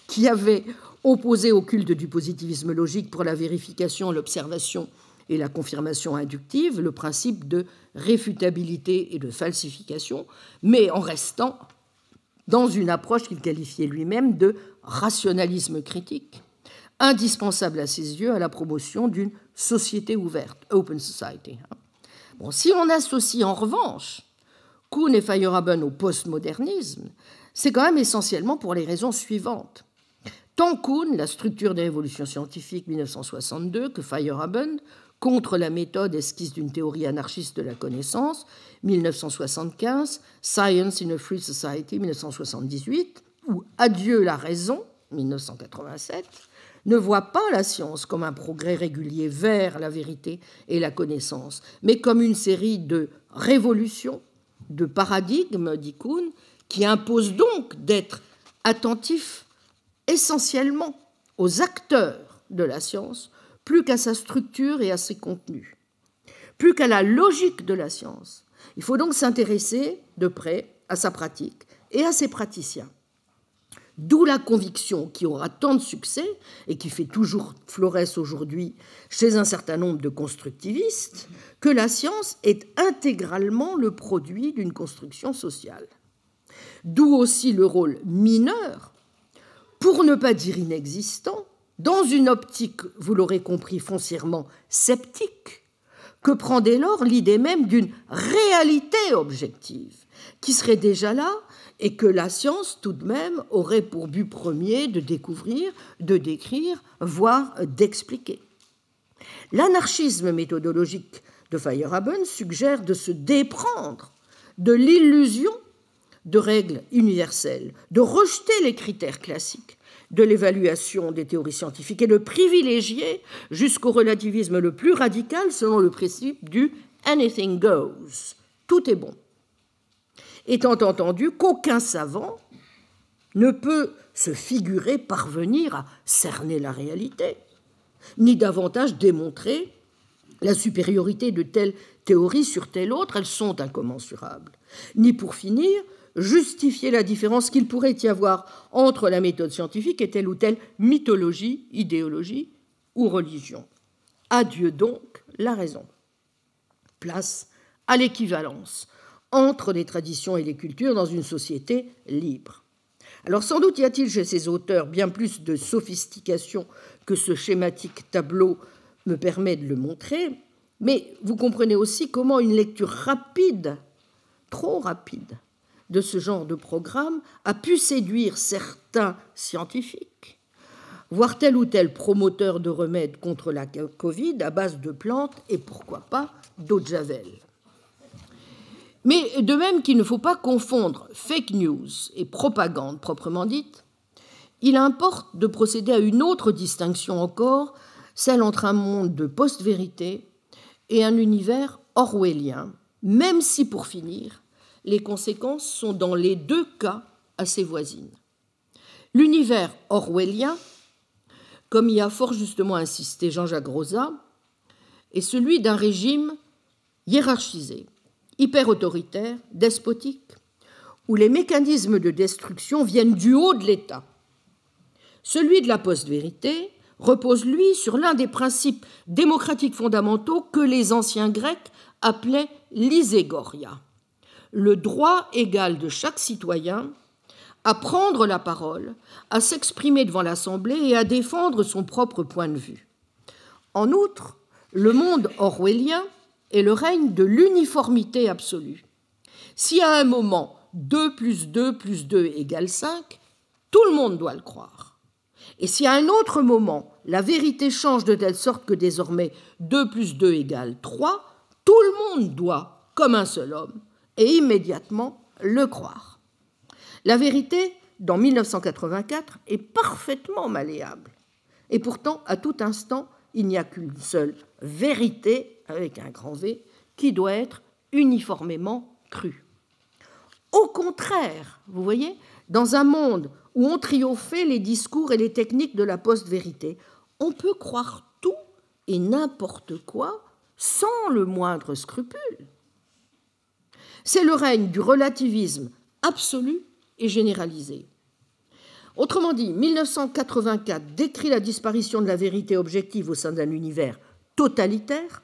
qui avait opposé au culte du positivisme logique pour la vérification, l'observation et la confirmation inductive le principe de réfutabilité et de falsification, mais en restant dans une approche qu'il qualifiait lui-même de rationalisme critique, indispensable à ses yeux à la promotion d'une société ouverte, Open Society. Bon, si on associe en revanche Kuhn et Feyerabend au postmodernisme, c'est quand même essentiellement pour les raisons suivantes. Tant Kuhn, la structure des révolutions scientifiques 1962, que Feyerabend contre la méthode esquisse d'une théorie anarchiste de la connaissance, 1975, Science in a Free Society, 1978, ou Adieu la raison, 1987, ne voit pas la science comme un progrès régulier vers la vérité et la connaissance, mais comme une série de révolutions, de paradigmes, dit Kuhn, qui impose donc d'être attentif essentiellement aux acteurs de la science plus qu'à sa structure et à ses contenus, plus qu'à la logique de la science. Il faut donc s'intéresser de près à sa pratique et à ses praticiens. D'où la conviction qui aura tant de succès et qui fait toujours floresse aujourd'hui chez un certain nombre de constructivistes que la science est intégralement le produit d'une construction sociale. D'où aussi le rôle mineur, pour ne pas dire inexistant, dans une optique, vous l'aurez compris foncièrement, sceptique, que prend dès lors l'idée même d'une réalité objective, qui serait déjà là et que la science tout de même aurait pour but premier de découvrir, de décrire, voire d'expliquer. L'anarchisme méthodologique de Feyerabend suggère de se déprendre de l'illusion de règles universelles, de rejeter les critères classiques de l'évaluation des théories scientifiques et de privilégier jusqu'au relativisme le plus radical selon le principe du anything goes, tout est bon. Étant entendu qu'aucun savant ne peut se figurer parvenir à cerner la réalité, ni davantage démontrer la supériorité de telle théorie sur telle autre, elles sont incommensurables. Ni pour finir, justifier la différence qu'il pourrait y avoir entre la méthode scientifique et telle ou telle mythologie, idéologie ou religion. Adieu donc la raison. Place à l'équivalence entre les traditions et les cultures dans une société libre. Alors sans doute y a-t-il chez ces auteurs bien plus de sophistication que ce schématique tableau me permet de le montrer, mais vous comprenez aussi comment une lecture rapide, trop rapide, de ce genre de programme a pu séduire certains scientifiques, voire tel ou tel promoteur de remèdes contre la Covid à base de plantes et pourquoi pas d'eau de javel. Mais de même qu'il ne faut pas confondre fake news et propagande proprement dite, il importe de procéder à une autre distinction encore, celle entre un monde de post-vérité et un univers orwellien, même si pour finir, les conséquences sont dans les deux cas assez voisines. L'univers orwellien, comme y a fort justement insisté Jean-Jacques Rosa, est celui d'un régime hiérarchisé, hyper-autoritaire, despotique, où les mécanismes de destruction viennent du haut de l'État. Celui de la post-vérité repose, lui, sur l'un des principes démocratiques fondamentaux que les anciens Grecs appelaient l'iségoria le droit égal de chaque citoyen à prendre la parole, à s'exprimer devant l'Assemblée et à défendre son propre point de vue. En outre, le monde orwellien est le règne de l'uniformité absolue. Si à un moment 2 plus 2 plus 2 égale 5, tout le monde doit le croire. Et si à un autre moment la vérité change de telle sorte que désormais 2 plus 2 égale 3, tout le monde doit, comme un seul homme, et immédiatement le croire. La vérité, dans 1984, est parfaitement malléable. Et pourtant, à tout instant, il n'y a qu'une seule vérité, avec un grand V, qui doit être uniformément crue. Au contraire, vous voyez, dans un monde où ont triomphé les discours et les techniques de la post-vérité, on peut croire tout et n'importe quoi sans le moindre scrupule. C'est le règne du relativisme absolu et généralisé. Autrement dit, 1984 décrit la disparition de la vérité objective au sein d'un univers totalitaire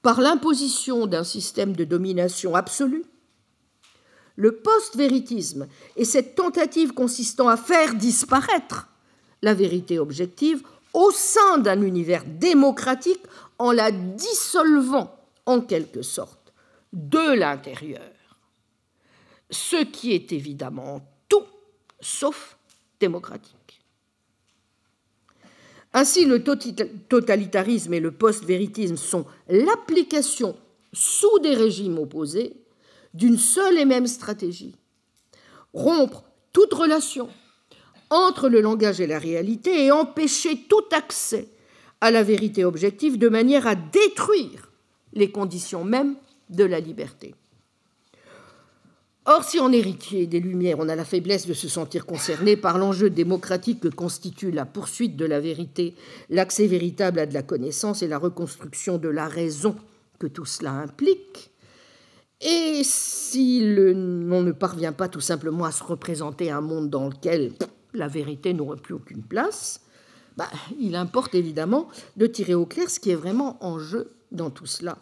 par l'imposition d'un système de domination absolue. Le post-véritisme est cette tentative consistant à faire disparaître la vérité objective au sein d'un univers démocratique en la dissolvant en quelque sorte de l'intérieur, ce qui est évidemment tout sauf démocratique. Ainsi, le totalitarisme et le post-véritisme sont l'application sous des régimes opposés d'une seule et même stratégie. Rompre toute relation entre le langage et la réalité et empêcher tout accès à la vérité objective de manière à détruire les conditions mêmes de la liberté. Or, si en héritier des Lumières, on a la faiblesse de se sentir concerné par l'enjeu démocratique que constitue la poursuite de la vérité, l'accès véritable à de la connaissance et la reconstruction de la raison que tout cela implique, et si on ne parvient pas tout simplement à se représenter un monde dans lequel la vérité n'aurait plus aucune place, bah, il importe évidemment de tirer au clair ce qui est vraiment en jeu dans tout cela.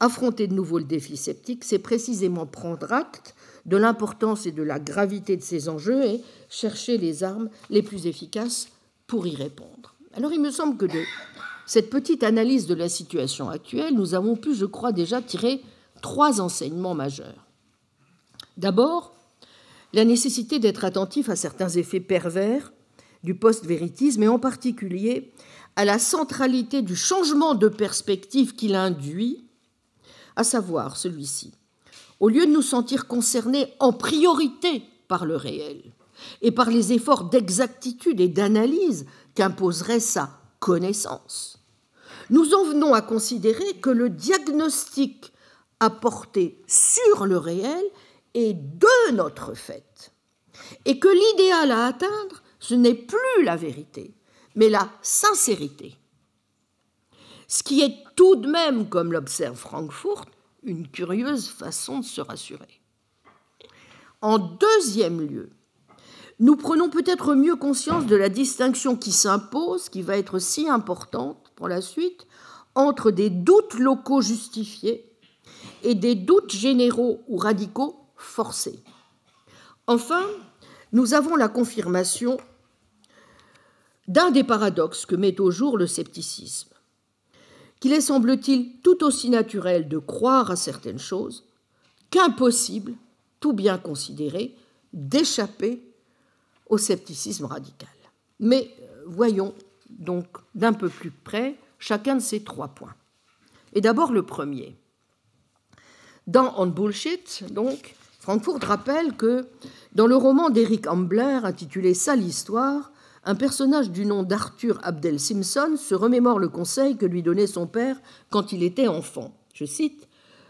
Affronter de nouveau le défi sceptique, c'est précisément prendre acte de l'importance et de la gravité de ces enjeux et chercher les armes les plus efficaces pour y répondre. Alors il me semble que de cette petite analyse de la situation actuelle, nous avons pu, je crois, déjà tirer trois enseignements majeurs. D'abord, la nécessité d'être attentif à certains effets pervers du post-véritisme et en particulier à la centralité du changement de perspective qu'il induit à savoir celui-ci. Au lieu de nous sentir concernés en priorité par le réel et par les efforts d'exactitude et d'analyse qu'imposerait sa connaissance, nous en venons à considérer que le diagnostic apporté sur le réel est de notre fait, et que l'idéal à atteindre, ce n'est plus la vérité, mais la sincérité ce qui est tout de même, comme l'observe Frankfurt, une curieuse façon de se rassurer. En deuxième lieu, nous prenons peut-être mieux conscience de la distinction qui s'impose, qui va être si importante pour la suite, entre des doutes locaux justifiés et des doutes généraux ou radicaux forcés. Enfin, nous avons la confirmation d'un des paradoxes que met au jour le scepticisme qu'il est, semble-t-il, tout aussi naturel de croire à certaines choses qu'impossible, tout bien considéré, d'échapper au scepticisme radical. Mais euh, voyons donc d'un peu plus près chacun de ces trois points. Et d'abord le premier. Dans On Bullshit, donc, Frankfurt rappelle que dans le roman d'Eric Ambler intitulé Ça l'histoire, un personnage du nom d'Arthur Abdel Simpson se remémore le conseil que lui donnait son père quand il était enfant. Je cite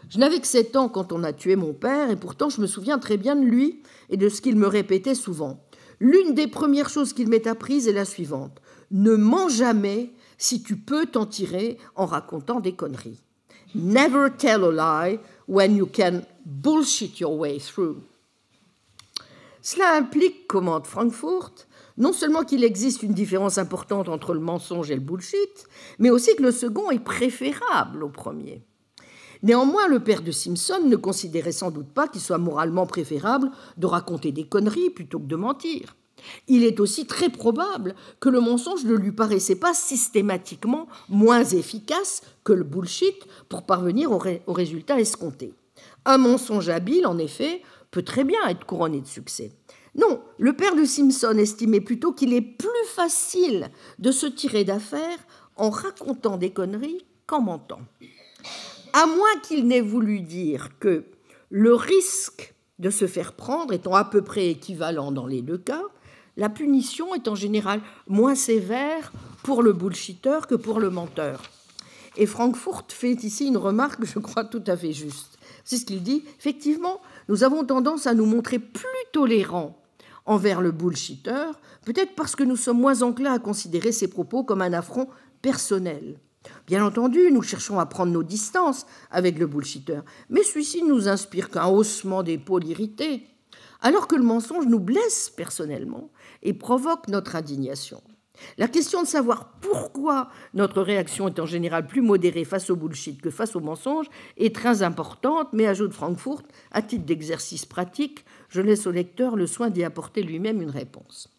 Je n'avais que 7 ans quand on a tué mon père, et pourtant je me souviens très bien de lui et de ce qu'il me répétait souvent. L'une des premières choses qu'il m'est apprise est la suivante Ne mens jamais si tu peux t'en tirer en racontant des conneries. Never tell a lie when you can bullshit your way through. Cela implique, commente Frankfurt, non seulement qu'il existe une différence importante entre le mensonge et le bullshit, mais aussi que le second est préférable au premier. Néanmoins, le père de Simpson ne considérait sans doute pas qu'il soit moralement préférable de raconter des conneries plutôt que de mentir. Il est aussi très probable que le mensonge ne lui paraissait pas systématiquement moins efficace que le bullshit pour parvenir au, résultat escompté. Un mensonge habile, en effet, peut très bien être couronné de succès. Non, le père de Simpson estimait plutôt qu'il est plus facile de se tirer d'affaire en racontant des conneries qu'en mentant. À moins qu'il n'ait voulu dire que le risque de se faire prendre étant à peu près équivalent dans les deux cas, la punition est en général moins sévère pour le bullshitter que pour le menteur. Et Frankfurt fait ici une remarque, je crois, tout à fait juste. C'est ce qu'il dit. Effectivement, nous avons tendance à nous montrer plus tolérants envers le bullshitter, peut-être parce que nous sommes moins enclins à considérer ses propos comme un affront personnel. Bien entendu, nous cherchons à prendre nos distances avec le bullshitter, mais celui-ci nous inspire qu'un haussement d'épaule irrité, alors que le mensonge nous blesse personnellement et provoque notre indignation. La question de savoir pourquoi notre réaction est en général plus modérée face au bullshit que face au mensonge est très importante, mais ajoute Frankfurt, à titre d'exercice pratique, je laisse au lecteur le soin d'y apporter lui-même une réponse.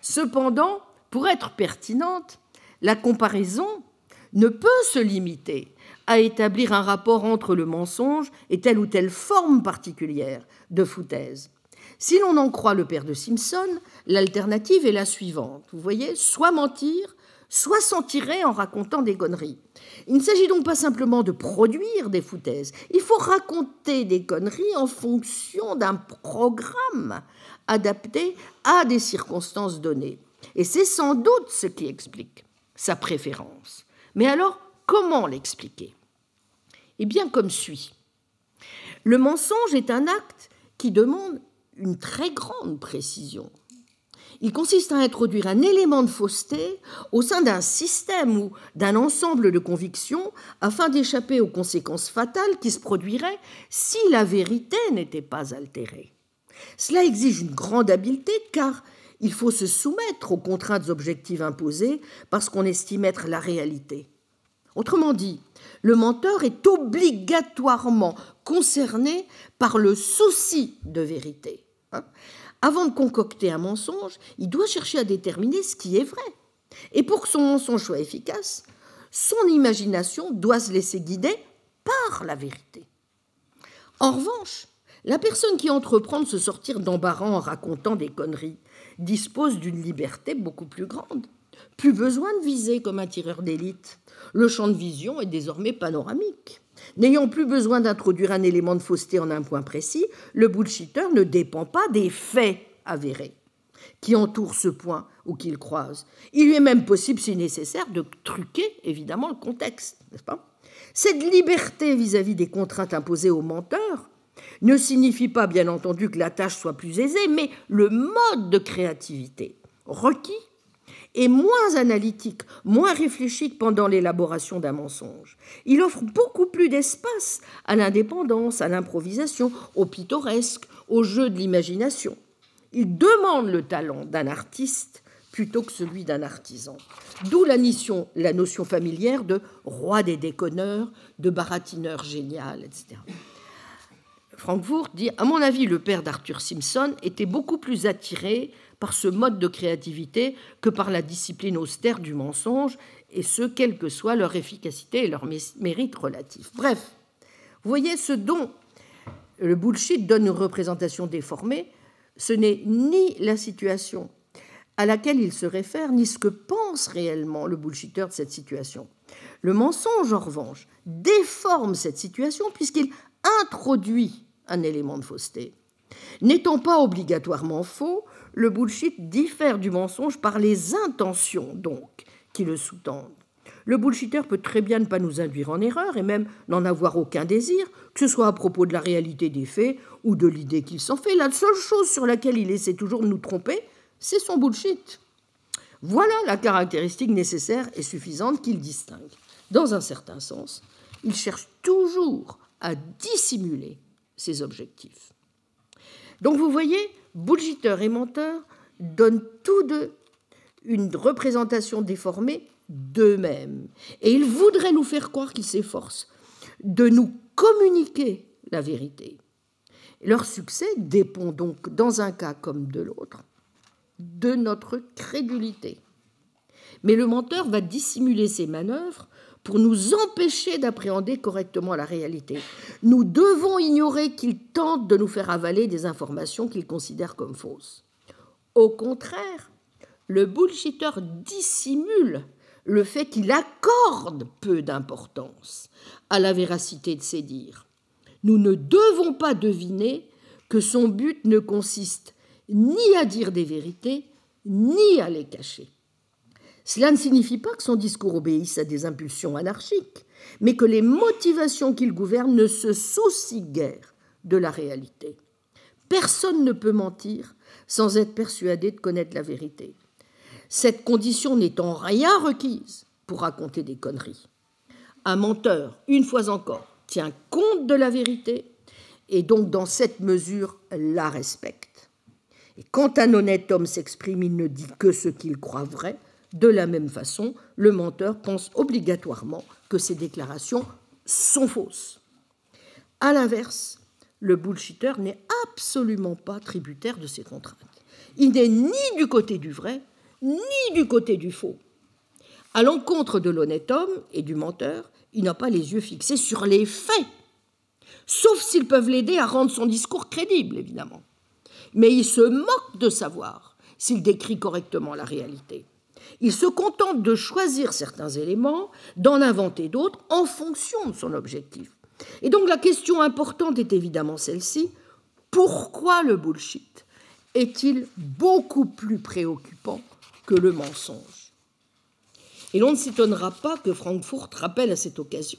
Cependant, pour être pertinente, la comparaison ne peut se limiter à établir un rapport entre le mensonge et telle ou telle forme particulière de foutaise. Si l'on en croit le père de Simpson, l'alternative est la suivante. Vous voyez, soit mentir, soit s'en tirer en racontant des conneries. Il ne s'agit donc pas simplement de produire des foutaises, il faut raconter des conneries en fonction d'un programme adapté à des circonstances données. Et c'est sans doute ce qui explique sa préférence. Mais alors, comment l'expliquer Eh bien, comme suit. Le mensonge est un acte qui demande une très grande précision. Il consiste à introduire un élément de fausseté au sein d'un système ou d'un ensemble de convictions afin d'échapper aux conséquences fatales qui se produiraient si la vérité n'était pas altérée. Cela exige une grande habileté car il faut se soumettre aux contraintes objectives imposées parce qu'on estime être la réalité. Autrement dit, le menteur est obligatoirement concerné par le souci de vérité. Hein. Avant de concocter un mensonge, il doit chercher à déterminer ce qui est vrai. Et pour que son mensonge soit efficace, son imagination doit se laisser guider par la vérité. En revanche, la personne qui entreprend de se sortir d'embarras en racontant des conneries dispose d'une liberté beaucoup plus grande. Plus besoin de viser comme un tireur d'élite. Le champ de vision est désormais panoramique. N'ayant plus besoin d'introduire un élément de fausseté en un point précis, le bullshitter ne dépend pas des faits avérés qui entourent ce point ou qu'il croise. Il lui est même possible, si nécessaire, de truquer évidemment le contexte, n'est-ce pas Cette liberté vis-à-vis des contraintes imposées au menteur ne signifie pas, bien entendu, que la tâche soit plus aisée, mais le mode de créativité requis est moins analytique, moins réfléchi que pendant l'élaboration d'un mensonge. Il offre beaucoup plus d'espace à l'indépendance, à l'improvisation, au pittoresque, au jeu de l'imagination. Il demande le talent d'un artiste plutôt que celui d'un artisan. D'où la, notion, la notion familière de roi des déconneurs, de baratineur génial, etc. Frankfurt dit À mon avis, le père d'Arthur Simpson était beaucoup plus attiré par ce mode de créativité que par la discipline austère du mensonge, et ce, quelle que soit leur efficacité et leur mérite relatif. Bref, vous voyez ce dont Le bullshit donne une représentation déformée. Ce n'est ni la situation à laquelle il se réfère, ni ce que pense réellement le bullshitter de cette situation. Le mensonge, en revanche, déforme cette situation puisqu'il introduit un élément de fausseté. N'étant pas obligatoirement faux, le bullshit diffère du mensonge par les intentions, donc, qui le sous-tendent. Le bullshitter peut très bien ne pas nous induire en erreur et même n'en avoir aucun désir, que ce soit à propos de la réalité des faits ou de l'idée qu'il s'en fait. La seule chose sur laquelle il essaie toujours de nous tromper, c'est son bullshit. Voilà la caractéristique nécessaire et suffisante qu'il distingue. Dans un certain sens, il cherche toujours à dissimuler ses objectifs. Donc vous voyez, bullshiteurs et menteur donnent tous deux une représentation déformée d'eux-mêmes. Et ils voudraient nous faire croire qu'ils s'efforcent de nous communiquer la vérité. Leur succès dépend donc, dans un cas comme de l'autre, de notre crédulité. Mais le menteur va dissimuler ses manœuvres pour nous empêcher d'appréhender correctement la réalité. Nous devons ignorer qu'il tente de nous faire avaler des informations qu'il considère comme fausses. Au contraire, le bullshitter dissimule le fait qu'il accorde peu d'importance à la véracité de ses dires. Nous ne devons pas deviner que son but ne consiste ni à dire des vérités, ni à les cacher. Cela ne signifie pas que son discours obéisse à des impulsions anarchiques, mais que les motivations qu'il gouverne ne se soucient guère de la réalité. Personne ne peut mentir sans être persuadé de connaître la vérité. Cette condition n'est en rien requise pour raconter des conneries. Un menteur, une fois encore, tient compte de la vérité et donc dans cette mesure la respecte. Et quand un honnête homme s'exprime, il ne dit que ce qu'il croit vrai, de la même façon, le menteur pense obligatoirement que ses déclarations sont fausses. A l'inverse, le bullshitter n'est absolument pas tributaire de ses contraintes. Il n'est ni du côté du vrai, ni du côté du faux. À l'encontre de l'honnête homme et du menteur, il n'a pas les yeux fixés sur les faits, sauf s'ils peuvent l'aider à rendre son discours crédible, évidemment. Mais il se moque de savoir s'il décrit correctement la réalité. Il se contente de choisir certains éléments, d'en inventer d'autres en fonction de son objectif. Et donc la question importante est évidemment celle-ci. Pourquoi le bullshit est-il beaucoup plus préoccupant que le mensonge Et l'on ne s'étonnera pas que Frankfurt rappelle à cette occasion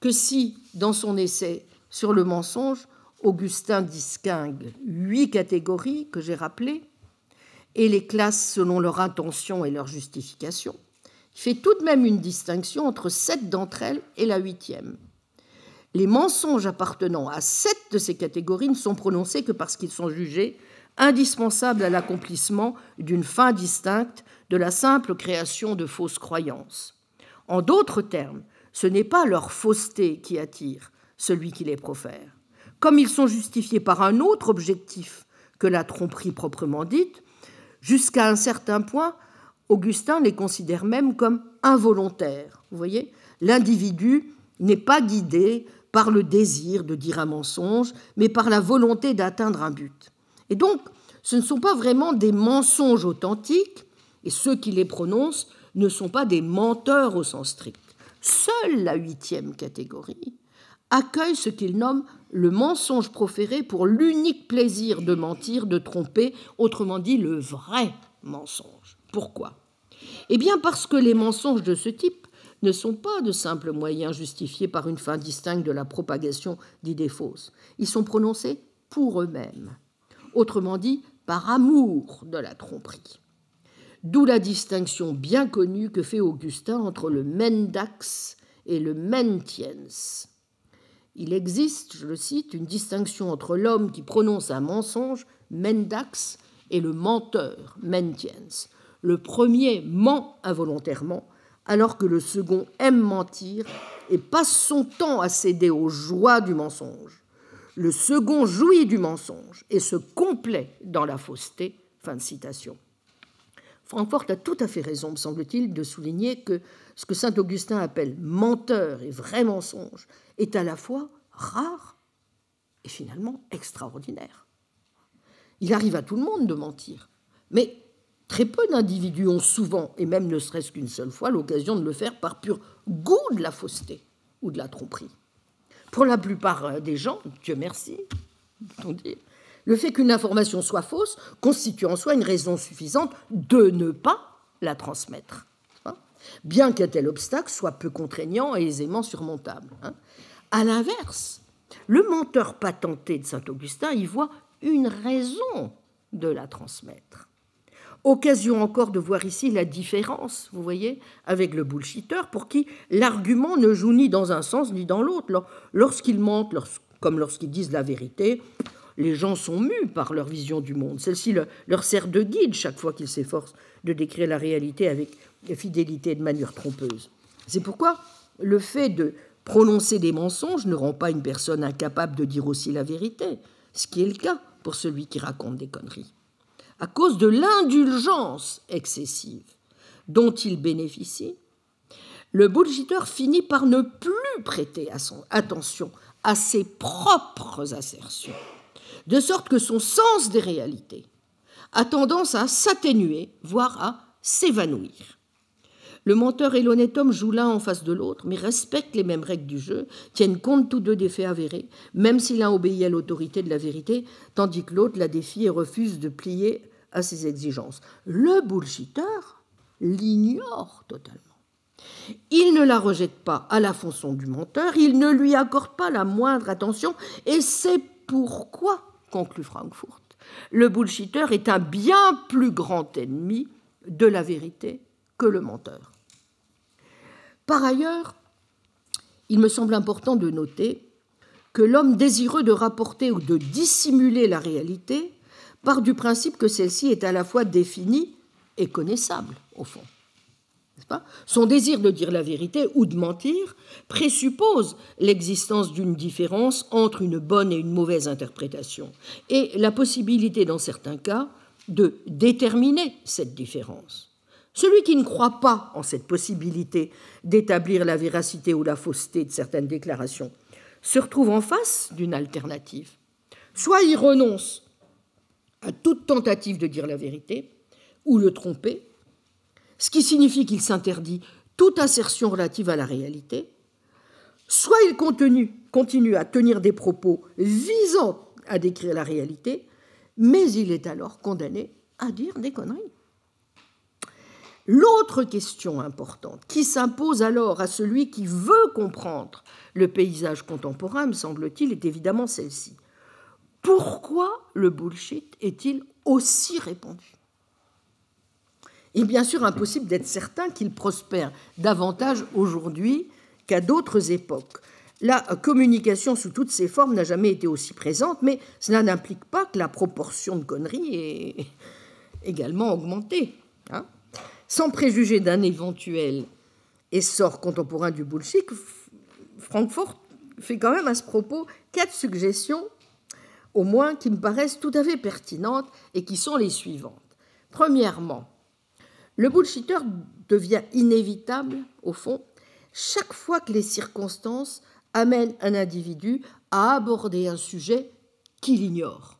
que si, dans son essai sur le mensonge, Augustin distingue huit catégories que j'ai rappelées, et les classes selon leur intention et leur justification, fait tout de même une distinction entre sept d'entre elles et la huitième. Les mensonges appartenant à sept de ces catégories ne sont prononcés que parce qu'ils sont jugés indispensables à l'accomplissement d'une fin distincte de la simple création de fausses croyances. En d'autres termes, ce n'est pas leur fausseté qui attire celui qui les profère. Comme ils sont justifiés par un autre objectif que la tromperie proprement dite, Jusqu'à un certain point, Augustin les considère même comme involontaires. Vous voyez, l'individu n'est pas guidé par le désir de dire un mensonge, mais par la volonté d'atteindre un but. Et donc, ce ne sont pas vraiment des mensonges authentiques, et ceux qui les prononcent ne sont pas des menteurs au sens strict. Seule la huitième catégorie, accueille ce qu'il nomme le mensonge proféré pour l'unique plaisir de mentir, de tromper, autrement dit le vrai mensonge. Pourquoi Eh bien parce que les mensonges de ce type ne sont pas de simples moyens justifiés par une fin distincte de la propagation d'idées fausses. Ils sont prononcés pour eux-mêmes, autrement dit par amour de la tromperie. D'où la distinction bien connue que fait Augustin entre le mendax et le mentiens. Il existe, je le cite, une distinction entre l'homme qui prononce un mensonge, mendax, et le menteur, mentiens. Le premier ment involontairement, alors que le second aime mentir et passe son temps à céder aux joies du mensonge. Le second jouit du mensonge et se complaît dans la fausseté. Fin de citation. Francfort a tout à fait raison, me semble-t-il, de souligner que ce que saint Augustin appelle menteur et vrai mensonge est à la fois rare et finalement extraordinaire. Il arrive à tout le monde de mentir, mais très peu d'individus ont souvent, et même ne serait-ce qu'une seule fois, l'occasion de le faire par pur goût de la fausseté ou de la tromperie. Pour la plupart euh, des gens, Dieu merci, dit, le fait qu'une information soit fausse constitue en soi une raison suffisante de ne pas la transmettre, hein, bien qu'un tel obstacle soit peu contraignant et aisément surmontable. Hein. À l'inverse, le menteur patenté de Saint-Augustin y voit une raison de la transmettre. Occasion encore de voir ici la différence, vous voyez, avec le bullshitter pour qui l'argument ne joue ni dans un sens ni dans l'autre. Lorsqu'il mente, comme lorsqu'il disent la vérité, les gens sont mus par leur vision du monde. Celle-ci leur sert de guide chaque fois qu'ils s'efforcent de décrire la réalité avec fidélité et de manière trompeuse. C'est pourquoi le fait de prononcer des mensonges ne rend pas une personne incapable de dire aussi la vérité, ce qui est le cas pour celui qui raconte des conneries, à cause de l'indulgence excessive dont il bénéficie. Le bullshitter finit par ne plus prêter attention à ses propres assertions de sorte que son sens des réalités a tendance à s'atténuer, voire à s'évanouir. Le menteur et l'honnête homme jouent l'un en face de l'autre, mais respectent les mêmes règles du jeu, tiennent compte tous deux des faits avérés, même si l'un obéit à l'autorité de la vérité, tandis que l'autre la défie et refuse de plier à ses exigences. Le bullshitter l'ignore totalement. Il ne la rejette pas à la fonction du menteur, il ne lui accorde pas la moindre attention, et c'est pourquoi conclut Frankfurt, le bullshitter est un bien plus grand ennemi de la vérité que le menteur. Par ailleurs, il me semble important de noter que l'homme désireux de rapporter ou de dissimuler la réalité part du principe que celle-ci est à la fois définie et connaissable, au fond. Son désir de dire la vérité ou de mentir présuppose l'existence d'une différence entre une bonne et une mauvaise interprétation, et la possibilité, dans certains cas, de déterminer cette différence. Celui qui ne croit pas en cette possibilité d'établir la véracité ou la fausseté de certaines déclarations se retrouve en face d'une alternative. Soit il renonce à toute tentative de dire la vérité ou le tromper, ce qui signifie qu'il s'interdit toute assertion relative à la réalité, soit il continue, à tenir des propos visant à décrire la réalité, mais il est alors condamné à dire des conneries. L'autre question importante qui s'impose alors à celui qui veut comprendre le paysage contemporain, me semble-t-il, est évidemment celle-ci. Pourquoi le bullshit est-il aussi répandu est bien sûr impossible d'être certain qu'il prospère davantage aujourd'hui qu'à d'autres époques. La communication sous toutes ses formes n'a jamais été aussi présente, mais cela n'implique pas que la proportion de conneries est également augmentée. Hein. Sans préjuger d'un éventuel essor contemporain du bullshit, Francfort fait quand même à ce propos quatre suggestions, au moins, qui me paraissent tout à fait pertinentes et qui sont les suivantes. Premièrement, le bullshitter devient inévitable, au fond, chaque fois que les circonstances amènent un individu à aborder un sujet qu'il ignore.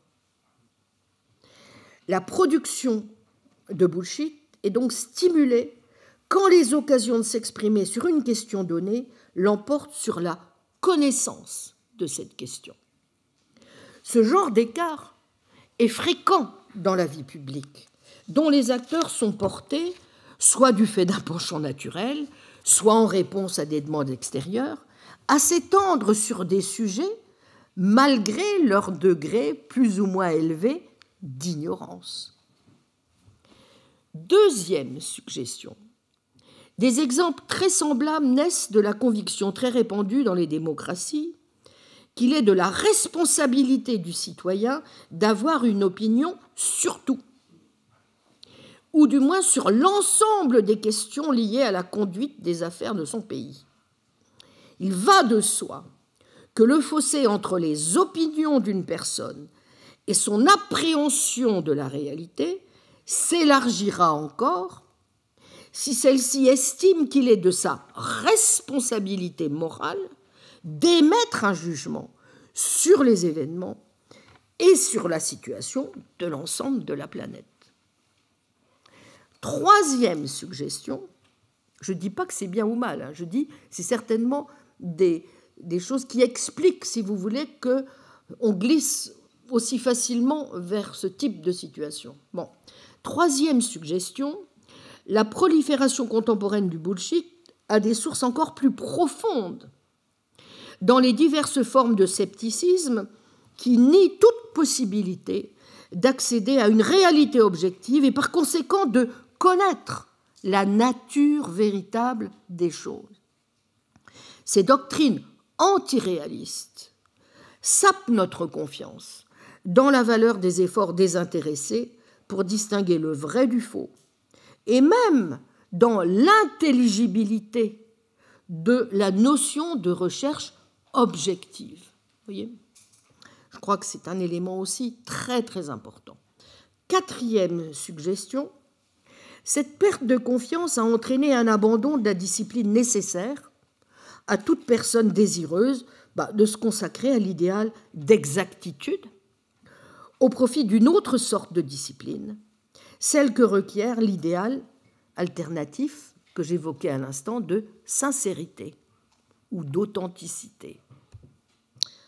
La production de bullshit est donc stimulée quand les occasions de s'exprimer sur une question donnée l'emportent sur la connaissance de cette question. Ce genre d'écart est fréquent dans la vie publique dont les acteurs sont portés soit du fait d'un penchant naturel, soit en réponse à des demandes extérieures, à s'étendre sur des sujets malgré leur degré plus ou moins élevé d'ignorance. Deuxième suggestion. Des exemples très semblables naissent de la conviction très répandue dans les démocraties qu'il est de la responsabilité du citoyen d'avoir une opinion sur tout ou du moins sur l'ensemble des questions liées à la conduite des affaires de son pays. Il va de soi que le fossé entre les opinions d'une personne et son appréhension de la réalité s'élargira encore si celle-ci estime qu'il est de sa responsabilité morale d'émettre un jugement sur les événements et sur la situation de l'ensemble de la planète. Troisième suggestion, je ne dis pas que c'est bien ou mal, hein, je dis c'est certainement des, des choses qui expliquent, si vous voulez, que on glisse aussi facilement vers ce type de situation. Bon. Troisième suggestion, la prolifération contemporaine du bullshit a des sources encore plus profondes dans les diverses formes de scepticisme qui nient toute possibilité d'accéder à une réalité objective et par conséquent de connaître la nature véritable des choses. Ces doctrines antiréalistes sapent notre confiance dans la valeur des efforts désintéressés pour distinguer le vrai du faux, et même dans l'intelligibilité de la notion de recherche objective. Voyez Je crois que c'est un élément aussi très très important. Quatrième suggestion, cette perte de confiance a entraîné un abandon de la discipline nécessaire à toute personne désireuse bah, de se consacrer à l'idéal d'exactitude au profit d'une autre sorte de discipline, celle que requiert l'idéal alternatif que j'évoquais à l'instant de sincérité ou d'authenticité.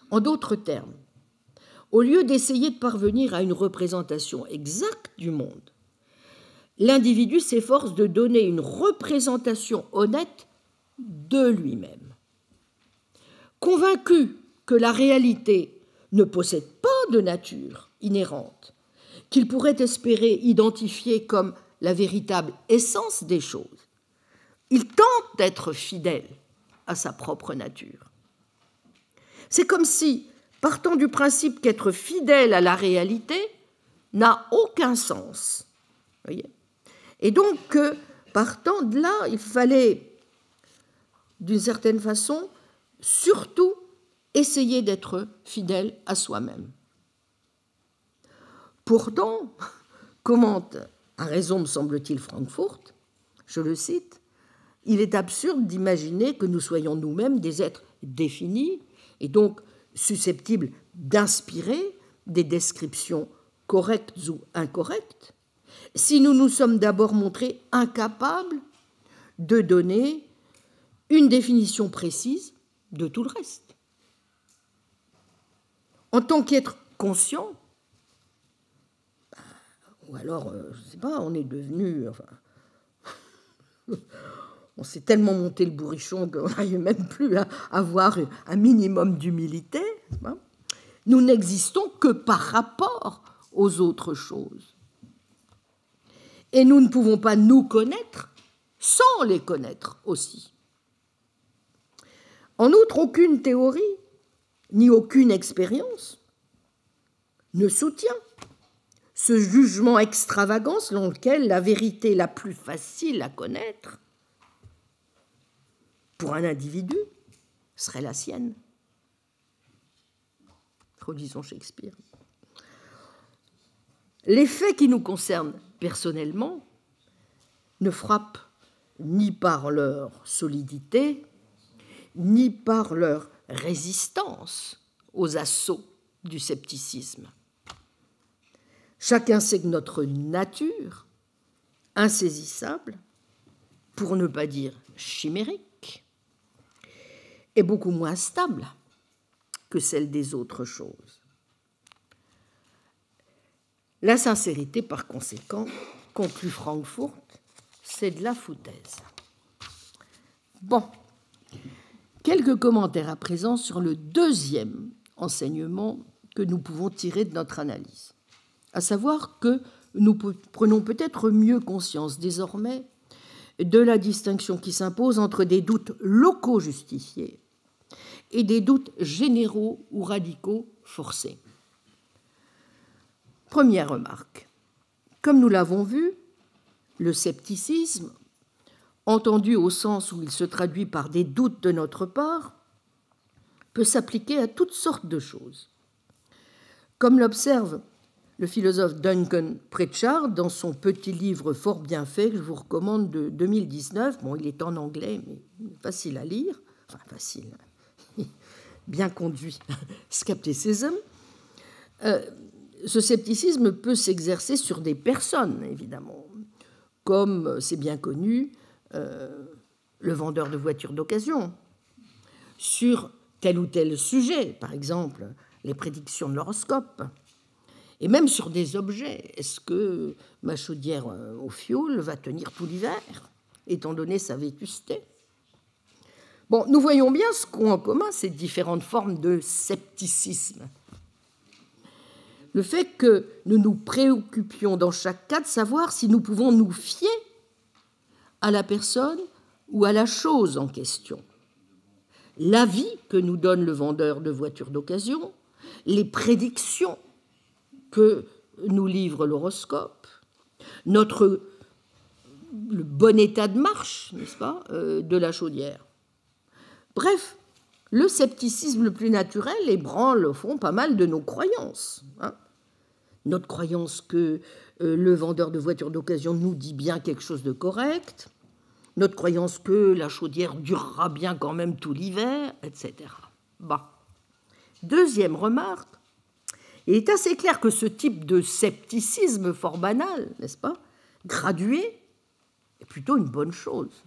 En d'autres termes, au lieu d'essayer de parvenir à une représentation exacte du monde, l'individu s'efforce de donner une représentation honnête de lui-même. Convaincu que la réalité ne possède pas de nature inhérente, qu'il pourrait espérer identifier comme la véritable essence des choses, il tente d'être fidèle à sa propre nature. C'est comme si, partant du principe qu'être fidèle à la réalité n'a aucun sens, voyez, et donc, partant de là, il fallait, d'une certaine façon, surtout essayer d'être fidèle à soi-même. Pourtant, commente à raison, me semble-t-il, Frankfurt, je le cite, il est absurde d'imaginer que nous soyons nous-mêmes des êtres définis et donc susceptibles d'inspirer des descriptions correctes ou incorrectes, si nous nous sommes d'abord montrés incapables de donner une définition précise de tout le reste. En tant qu'être conscient, ou alors, euh, je ne sais pas, on est devenu. Enfin, on s'est tellement monté le bourrichon qu'on n'arrive même plus à avoir un minimum d'humilité. Hein. Nous n'existons que par rapport aux autres choses. Et nous ne pouvons pas nous connaître sans les connaître aussi. En outre, aucune théorie ni aucune expérience ne soutient ce jugement extravagant selon lequel la vérité la plus facile à connaître pour un individu serait la sienne. Redisons Shakespeare. Les faits qui nous concernent personnellement, ne frappent ni par leur solidité, ni par leur résistance aux assauts du scepticisme. Chacun sait que notre nature, insaisissable, pour ne pas dire chimérique, est beaucoup moins stable que celle des autres choses. La sincérité, par conséquent, conclut Francfort, c'est de la foutaise. Bon, quelques commentaires à présent sur le deuxième enseignement que nous pouvons tirer de notre analyse, à savoir que nous prenons peut-être mieux conscience désormais de la distinction qui s'impose entre des doutes locaux justifiés et des doutes généraux ou radicaux forcés. Première remarque. Comme nous l'avons vu, le scepticisme, entendu au sens où il se traduit par des doutes de notre part, peut s'appliquer à toutes sortes de choses. Comme l'observe le philosophe Duncan Pritchard dans son petit livre fort bien fait que je vous recommande de 2019, bon il est en anglais mais facile à lire, enfin facile, bien conduit, Skepticism, euh, ce scepticisme peut s'exercer sur des personnes, évidemment, comme c'est bien connu, euh, le vendeur de voitures d'occasion, sur tel ou tel sujet, par exemple les prédictions de l'horoscope, et même sur des objets. Est-ce que ma chaudière euh, au fioul va tenir tout l'hiver, étant donné sa vétusté Bon, nous voyons bien ce qu'ont en commun ces différentes formes de scepticisme le fait que nous nous préoccupions dans chaque cas de savoir si nous pouvons nous fier à la personne ou à la chose en question. L'avis que nous donne le vendeur de voitures d'occasion, les prédictions que nous livre l'horoscope, notre le bon état de marche, n'est-ce pas, euh, de la chaudière. Bref, le scepticisme le plus naturel ébranle au fond pas mal de nos croyances. Hein notre croyance que euh, le vendeur de voitures d'occasion nous dit bien quelque chose de correct, notre croyance que la chaudière durera bien quand même tout l'hiver, etc. Bah. Deuxième remarque, il est assez clair que ce type de scepticisme fort banal, n'est-ce pas, gradué, est plutôt une bonne chose.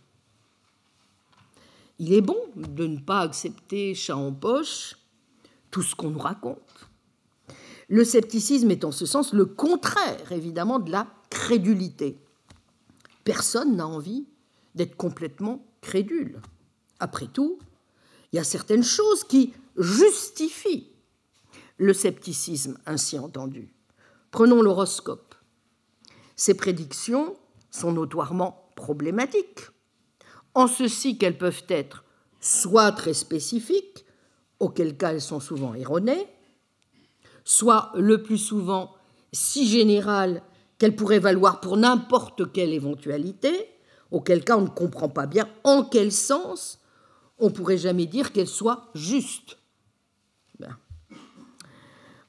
Il est bon de ne pas accepter chat en poche tout ce qu'on nous raconte. Le scepticisme est en ce sens le contraire, évidemment, de la crédulité. Personne n'a envie d'être complètement crédule. Après tout, il y a certaines choses qui justifient le scepticisme ainsi entendu. Prenons l'horoscope. Ces prédictions sont notoirement problématiques, en ceci qu'elles peuvent être soit très spécifiques, auquel cas elles sont souvent erronées, soit le plus souvent si générale qu'elle pourrait valoir pour n'importe quelle éventualité, auquel cas on ne comprend pas bien en quel sens on pourrait jamais dire qu'elle soit juste.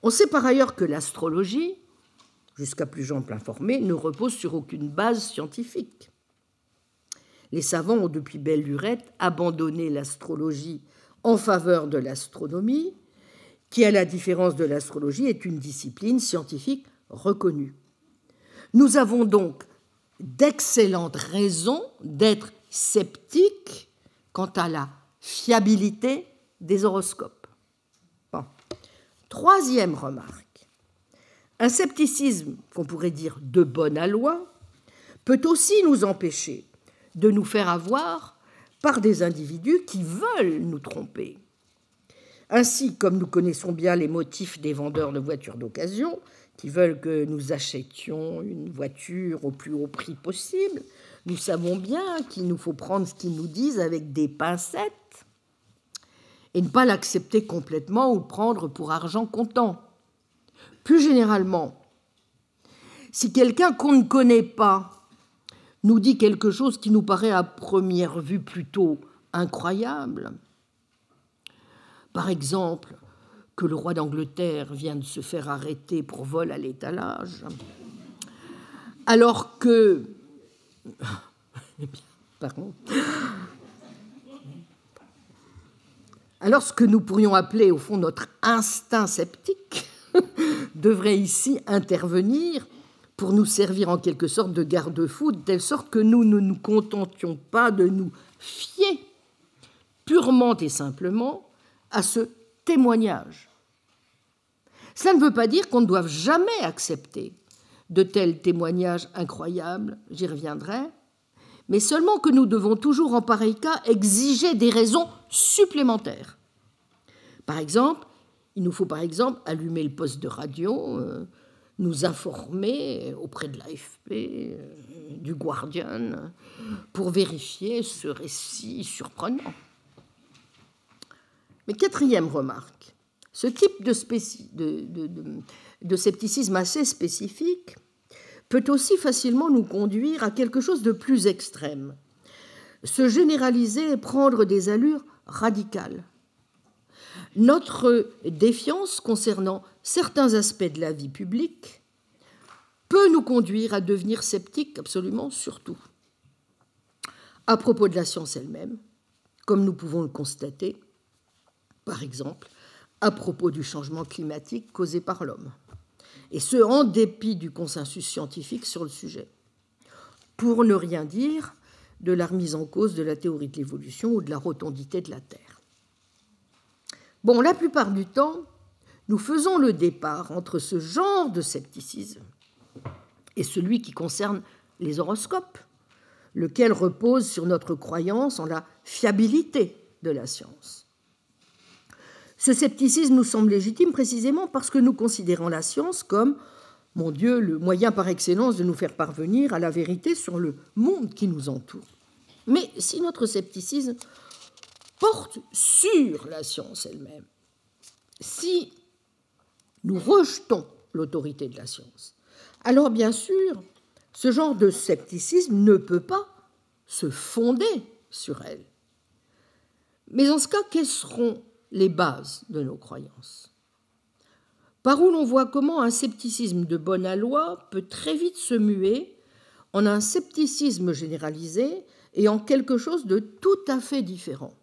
On sait par ailleurs que l'astrologie, jusqu'à plus ample informé, ne repose sur aucune base scientifique. Les savants ont depuis belle lurette abandonné l'astrologie en faveur de l'astronomie, qui, à la différence de l'astrologie, est une discipline scientifique reconnue. Nous avons donc d'excellentes raisons d'être sceptiques quant à la fiabilité des horoscopes. Troisième remarque, un scepticisme qu'on pourrait dire de bonne aloi peut aussi nous empêcher de nous faire avoir par des individus qui veulent nous tromper. Ainsi, comme nous connaissons bien les motifs des vendeurs de voitures d'occasion, qui veulent que nous achetions une voiture au plus haut prix possible, nous savons bien qu'il nous faut prendre ce qu'ils nous disent avec des pincettes et ne pas l'accepter complètement ou le prendre pour argent comptant. Plus généralement, si quelqu'un qu'on ne connaît pas nous dit quelque chose qui nous paraît à première vue plutôt incroyable, par exemple, que le roi d'Angleterre vient de se faire arrêter pour vol à l'étalage, alors que. Alors ce que nous pourrions appeler au fond notre instinct sceptique devrait ici intervenir pour nous servir en quelque sorte de garde-fou, de telle sorte que nous ne nous contentions pas de nous fier purement et simplement à ce témoignage. Cela ne veut pas dire qu'on ne doive jamais accepter de tels témoignages incroyables, j'y reviendrai, mais seulement que nous devons toujours en pareil cas exiger des raisons supplémentaires. Par exemple, il nous faut par exemple allumer le poste de radio, euh, nous informer auprès de l'AFP, euh, du Guardian, pour vérifier ce récit surprenant quatrième remarque, ce type de, de, scepticisme assez spécifique peut aussi facilement nous conduire à quelque chose de plus extrême, se généraliser et prendre des allures radicales. Notre défiance concernant certains aspects de la vie publique peut nous conduire à devenir sceptiques absolument surtout. À propos de la science elle-même, comme nous pouvons le constater, par exemple, à propos du changement climatique causé par l'homme, et ce en dépit du consensus scientifique sur le sujet, pour ne rien dire de la remise en cause de la théorie de l'évolution ou de la rotondité de la Terre. Bon, la plupart du temps, nous faisons le départ entre ce genre de scepticisme et celui qui concerne les horoscopes, lequel repose sur notre croyance en la fiabilité de la science. Ce scepticisme nous semble légitime précisément parce que nous considérons la science comme, mon Dieu, le moyen par excellence de nous faire parvenir à la vérité sur le monde qui nous entoure. Mais si notre scepticisme porte sur la science elle-même, si nous rejetons l'autorité de la science, alors bien sûr, ce genre de scepticisme ne peut pas se fonder sur elle. Mais en ce cas, quels seront les bases de nos croyances. Par où l'on voit comment un scepticisme de bonne alloi peut très vite se muer en un scepticisme généralisé et en quelque chose de tout à fait différent.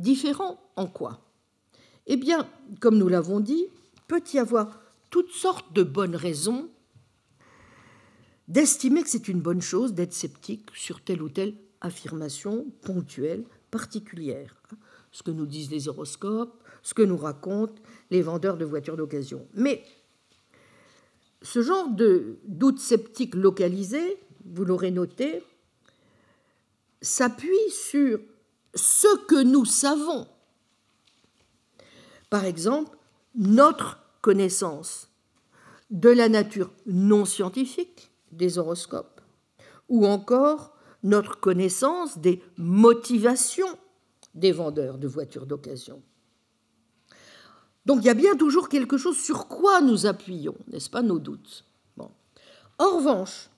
Différent en quoi Eh bien, comme nous l'avons dit, peut y avoir toutes sortes de bonnes raisons d'estimer que c'est une bonne chose d'être sceptique sur telle ou telle affirmation ponctuelle, particulière ce que nous disent les horoscopes, ce que nous racontent les vendeurs de voitures d'occasion. Mais ce genre de doute sceptique localisé, vous l'aurez noté, s'appuie sur ce que nous savons. Par exemple, notre connaissance de la nature non scientifique des horoscopes, ou encore notre connaissance des motivations des vendeurs de voitures d'occasion. Donc il y a bien toujours quelque chose sur quoi nous appuyons, n'est-ce pas, nos doutes. Bon. En revanche,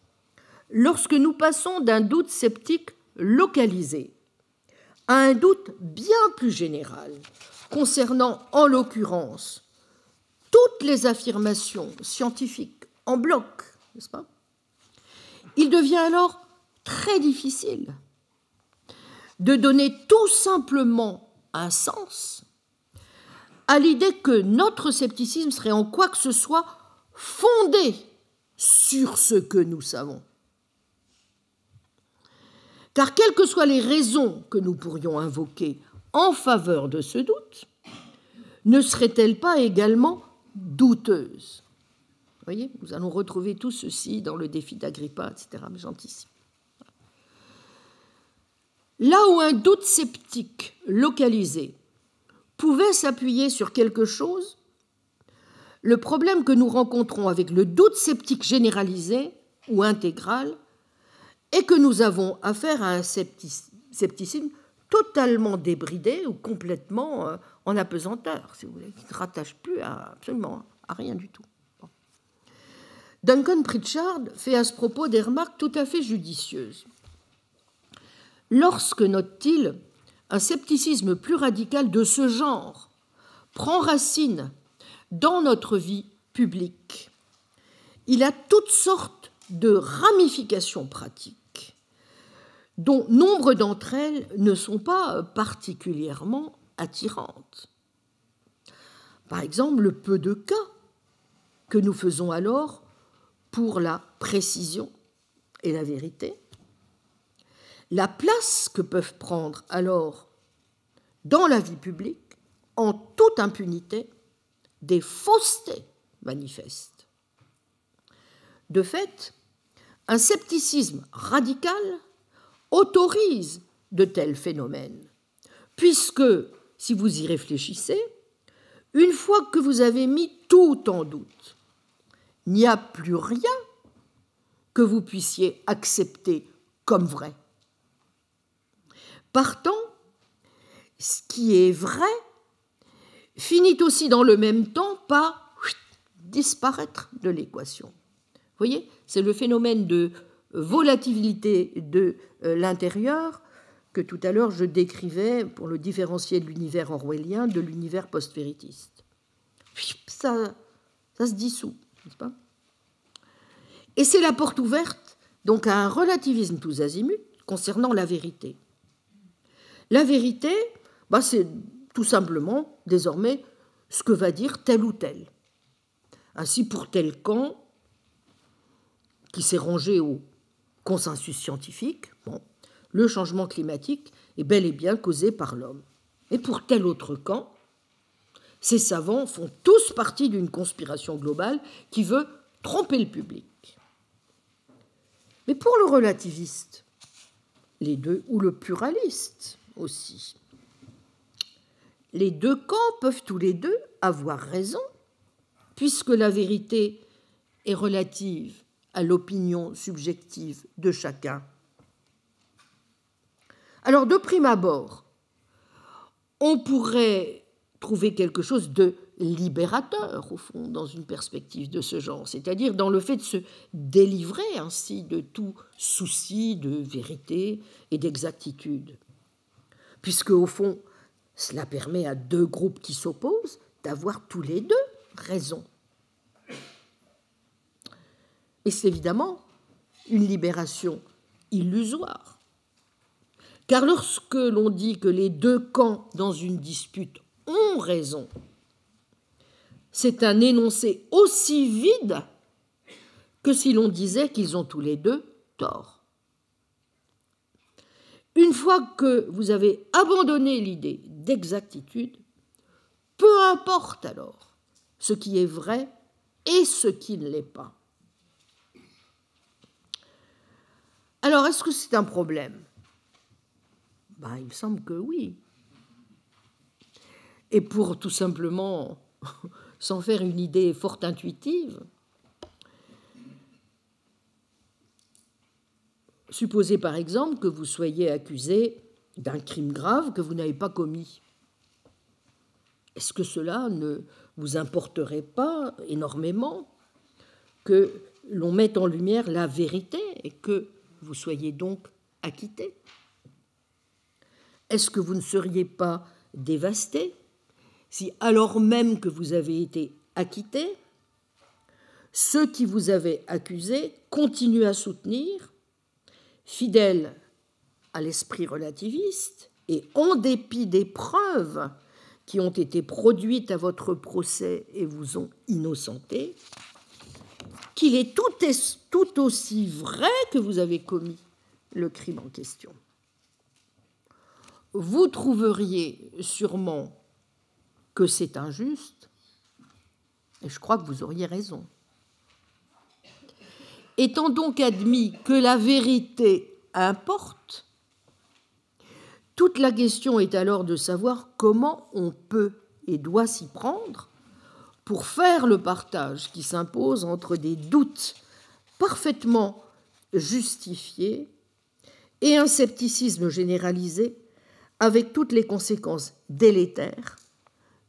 lorsque nous passons d'un doute sceptique localisé à un doute bien plus général, concernant en l'occurrence toutes les affirmations scientifiques en bloc, n'est-ce pas Il devient alors très difficile de donner tout simplement un sens à l'idée que notre scepticisme serait en quoi que ce soit fondé sur ce que nous savons. Car quelles que soient les raisons que nous pourrions invoquer en faveur de ce doute, ne serait-elle pas également douteuse Voyez, nous allons retrouver tout ceci dans le défi d'Agrippa, etc. Là où un doute sceptique localisé pouvait s'appuyer sur quelque chose, le problème que nous rencontrons avec le doute sceptique généralisé ou intégral est que nous avons affaire à un scepticisme totalement débridé ou complètement euh, en apesanteur, si vous voulez, qui ne rattache plus à, absolument à rien du tout. Duncan Pritchard fait à ce propos des remarques tout à fait judicieuses. Lorsque, note-t-il, un scepticisme plus radical de ce genre prend racine dans notre vie publique, il a toutes sortes de ramifications pratiques, dont nombre d'entre elles ne sont pas particulièrement attirantes. Par exemple, le peu de cas que nous faisons alors pour la précision et la vérité, la place que peuvent prendre alors dans la vie publique, en toute impunité, des faussetés manifestes. De fait, un scepticisme radical autorise de tels phénomènes, puisque, si vous y réfléchissez, une fois que vous avez mis tout en doute, il n'y a plus rien que vous puissiez accepter comme vrai. Partant, ce qui est vrai finit aussi dans le même temps par disparaître de l'équation. Vous voyez, c'est le phénomène de volatilité de euh, l'intérieur que tout à l'heure je décrivais pour le différencier de l'univers orwellien de l'univers post-véritiste. Ça, ça se dissout, n'est-ce pas Et c'est la porte ouverte donc à un relativisme tous azimuts concernant la vérité. La vérité, bah, c'est tout simplement désormais ce que va dire tel ou tel. Ainsi, pour tel camp, qui s'est rangé au consensus scientifique, le changement climatique est bel et bien causé par l'homme. Et pour tel autre camp, ces savants font tous partie d'une conspiration globale qui veut tromper le public. Mais pour le relativiste, les deux, ou le pluraliste, aussi. Les deux camps peuvent tous les deux avoir raison, puisque la vérité est relative à l'opinion subjective de chacun. Alors, de prime abord, on pourrait trouver quelque chose de libérateur, au fond, dans une perspective de ce genre, c'est-à-dire dans le fait de se délivrer ainsi de tout souci de vérité et d'exactitude puisque au fond, cela permet à deux groupes qui s'opposent d'avoir tous les deux raison. Et c'est évidemment une libération illusoire. Car lorsque l'on dit que les deux camps dans une dispute ont raison, c'est un énoncé aussi vide que si l'on disait qu'ils ont tous les deux tort une fois que vous avez abandonné l'idée d'exactitude, peu importe alors ce qui est vrai et ce qui ne l'est pas. Alors, est-ce que c'est un problème ben, Il me semble que oui. Et pour tout simplement s'en faire une idée fort intuitive, Supposez par exemple que vous soyez accusé d'un crime grave que vous n'avez pas commis. Est-ce que cela ne vous importerait pas énormément que l'on mette en lumière la vérité et que vous soyez donc acquitté Est-ce que vous ne seriez pas dévasté si, alors même que vous avez été acquitté, ceux qui vous avaient accusé continuent à soutenir Fidèle à l'esprit relativiste et en dépit des preuves qui ont été produites à votre procès et vous ont innocenté, qu'il est tout, est tout aussi vrai que vous avez commis le crime en question. Vous trouveriez sûrement que c'est injuste, et je crois que vous auriez raison étant donc admis que la vérité importe, toute la question est alors de savoir comment on peut et doit s'y prendre pour faire le partage qui s'impose entre des doutes parfaitement justifiés et un scepticisme généralisé avec toutes les conséquences délétères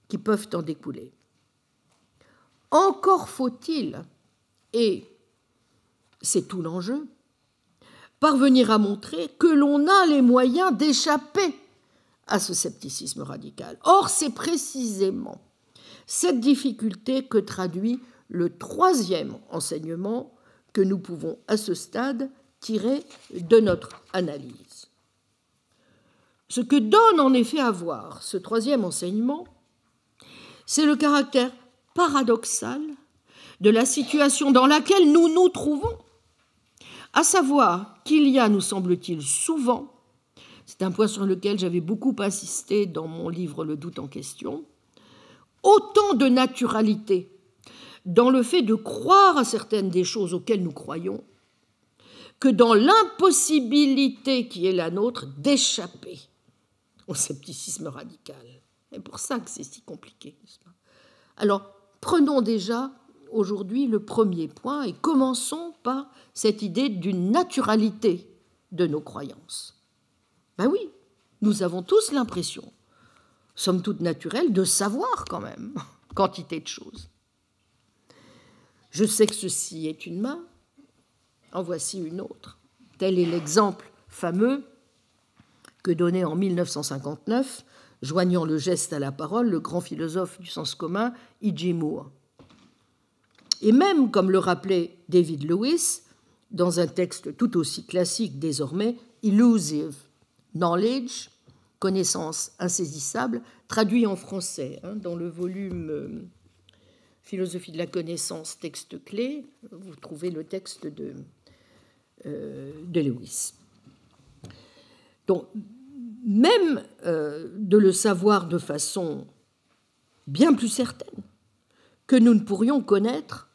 qui peuvent en découler. Encore faut-il, et c'est tout l'enjeu, parvenir à montrer que l'on a les moyens d'échapper à ce scepticisme radical. Or, c'est précisément cette difficulté que traduit le troisième enseignement que nous pouvons à ce stade tirer de notre analyse. Ce que donne en effet à voir ce troisième enseignement, c'est le caractère paradoxal de la situation dans laquelle nous nous trouvons à savoir qu'il y a, nous semble-t-il, souvent, c'est un point sur lequel j'avais beaucoup assisté dans mon livre Le doute en question, autant de naturalité dans le fait de croire à certaines des choses auxquelles nous croyons que dans l'impossibilité qui est la nôtre d'échapper au scepticisme radical. C'est pour ça que c'est si compliqué, Alors, prenons déjà aujourd'hui le premier point et commençons par cette idée d'une naturalité de nos croyances. Ben oui, nous avons tous l'impression, sommes toutes naturelles, de savoir quand même quantité de choses. Je sais que ceci est une main, en voici une autre. Tel est l'exemple fameux que donnait en 1959, joignant le geste à la parole, le grand philosophe du sens commun, I.J. Moore. Et même, comme le rappelait David Lewis, dans un texte tout aussi classique désormais, Illusive Knowledge, connaissance insaisissable, traduit en français hein, dans le volume euh, Philosophie de la connaissance, texte clé, vous trouvez le texte de, euh, Lewis. Donc, même euh, de le savoir de façon bien plus certaine que nous ne pourrions connaître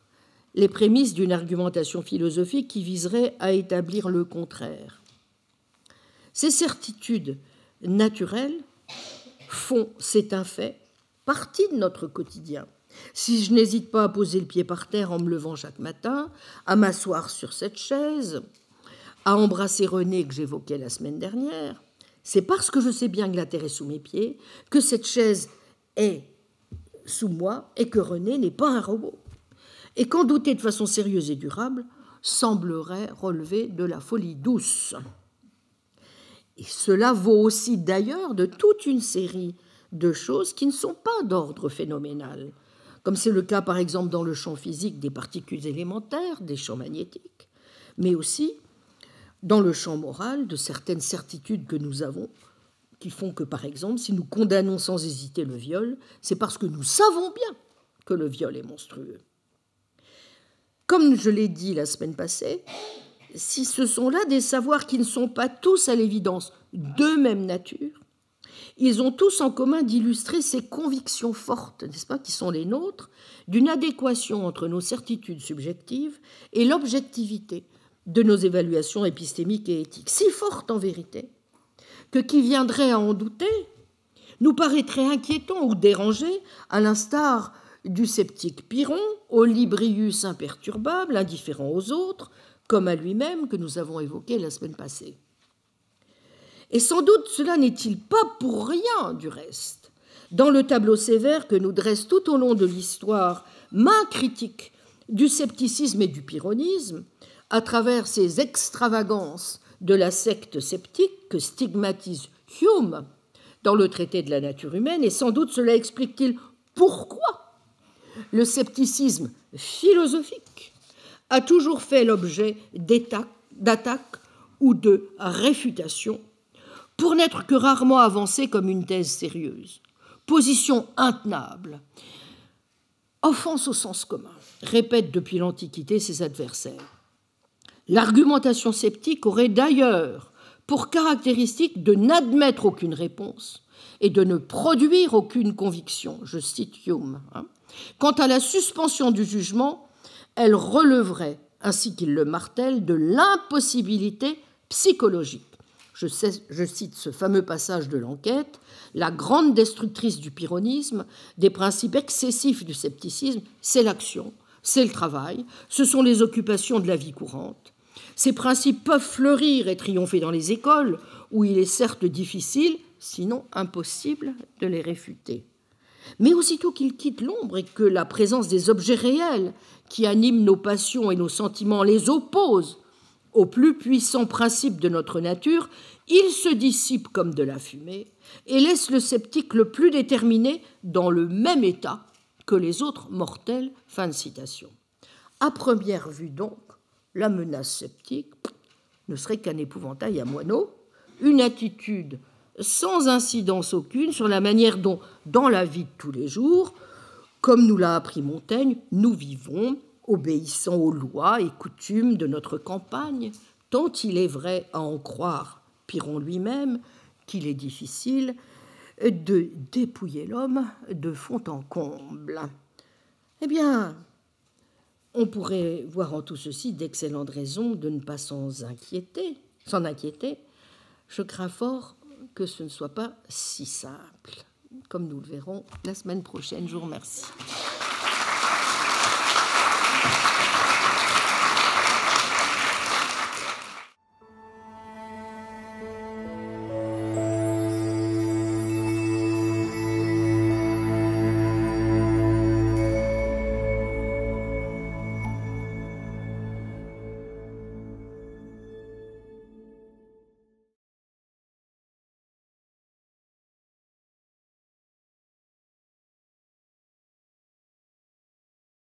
les prémices d'une argumentation philosophique qui viserait à établir le contraire. Ces certitudes naturelles font, c'est un fait, partie de notre quotidien. Si je n'hésite pas à poser le pied par terre en me levant chaque matin, à m'asseoir sur cette chaise, à embrasser René que j'évoquais la semaine dernière, c'est parce que je sais bien que la terre est sous mes pieds, que cette chaise est sous moi et que René n'est pas un robot et qu'en douter de façon sérieuse et durable semblerait relever de la folie douce. Et cela vaut aussi d'ailleurs de toute une série de choses qui ne sont pas d'ordre phénoménal, comme c'est le cas par exemple dans le champ physique des particules élémentaires, des champs magnétiques, mais aussi dans le champ moral de certaines certitudes que nous avons, qui font que par exemple si nous condamnons sans hésiter le viol, c'est parce que nous savons bien que le viol est monstrueux. Comme je l'ai dit la semaine passée, si ce sont là des savoirs qui ne sont pas tous à l'évidence de même nature, ils ont tous en commun d'illustrer ces convictions fortes, n'est-ce pas, qui sont les nôtres, d'une adéquation entre nos certitudes subjectives et l'objectivité de nos évaluations épistémiques et éthiques, si fortes en vérité, que qui viendrait à en douter nous paraîtrait inquiétant ou dérangé, à l'instar du sceptique Pyrrhon au Librius imperturbable, indifférent aux autres, comme à lui-même que nous avons évoqué la semaine passée. Et sans doute cela n'est-il pas pour rien du reste. Dans le tableau sévère que nous dresse tout au long de l'histoire ma critique du scepticisme et du pyrrhonisme, à travers ces extravagances de la secte sceptique que stigmatise Hume dans le traité de la nature humaine, et sans doute cela explique-t-il pourquoi le scepticisme philosophique a toujours fait l'objet d'attaques ou de réfutations, pour n'être que rarement avancé comme une thèse sérieuse. Position intenable, offense au sens commun, répètent depuis l'Antiquité ses adversaires. L'argumentation sceptique aurait d'ailleurs pour caractéristique de n'admettre aucune réponse et de ne produire aucune conviction, je cite Hume, hein. Quant à la suspension du jugement, elle releverait, ainsi qu'il le martèle, de l'impossibilité psychologique. Je, je, cite ce fameux passage de l'enquête, la grande destructrice du pyrrhonisme, des principes excessifs du scepticisme, c'est l'action, c'est le travail, ce sont les occupations de la vie courante. Ces principes peuvent fleurir et triompher dans les écoles, où il est certes difficile, sinon impossible, de les réfuter. Mais aussitôt qu'il quitte l'ombre et que la présence des objets réels qui animent nos passions et nos sentiments les oppose au plus puissants principes de notre nature, il se dissipe comme de la fumée et laisse le sceptique le plus déterminé dans le même état que les autres mortels. Fin de citation. À première vue donc, la menace sceptique ne serait qu'un épouvantail à moineaux, une attitude sans incidence aucune sur la manière dont, dans la vie de tous les jours, comme nous l'a appris Montaigne, nous vivons, obéissant aux lois et coutumes de notre campagne, tant il est vrai à en croire Piron lui-même qu'il est difficile de dépouiller l'homme de fond en comble. Eh bien, on pourrait voir en tout ceci d'excellentes raisons de ne pas s'en inquiéter, s'en inquiéter. Je crains fort que ce ne soit pas si simple, comme nous le verrons la semaine prochaine. Je vous remercie.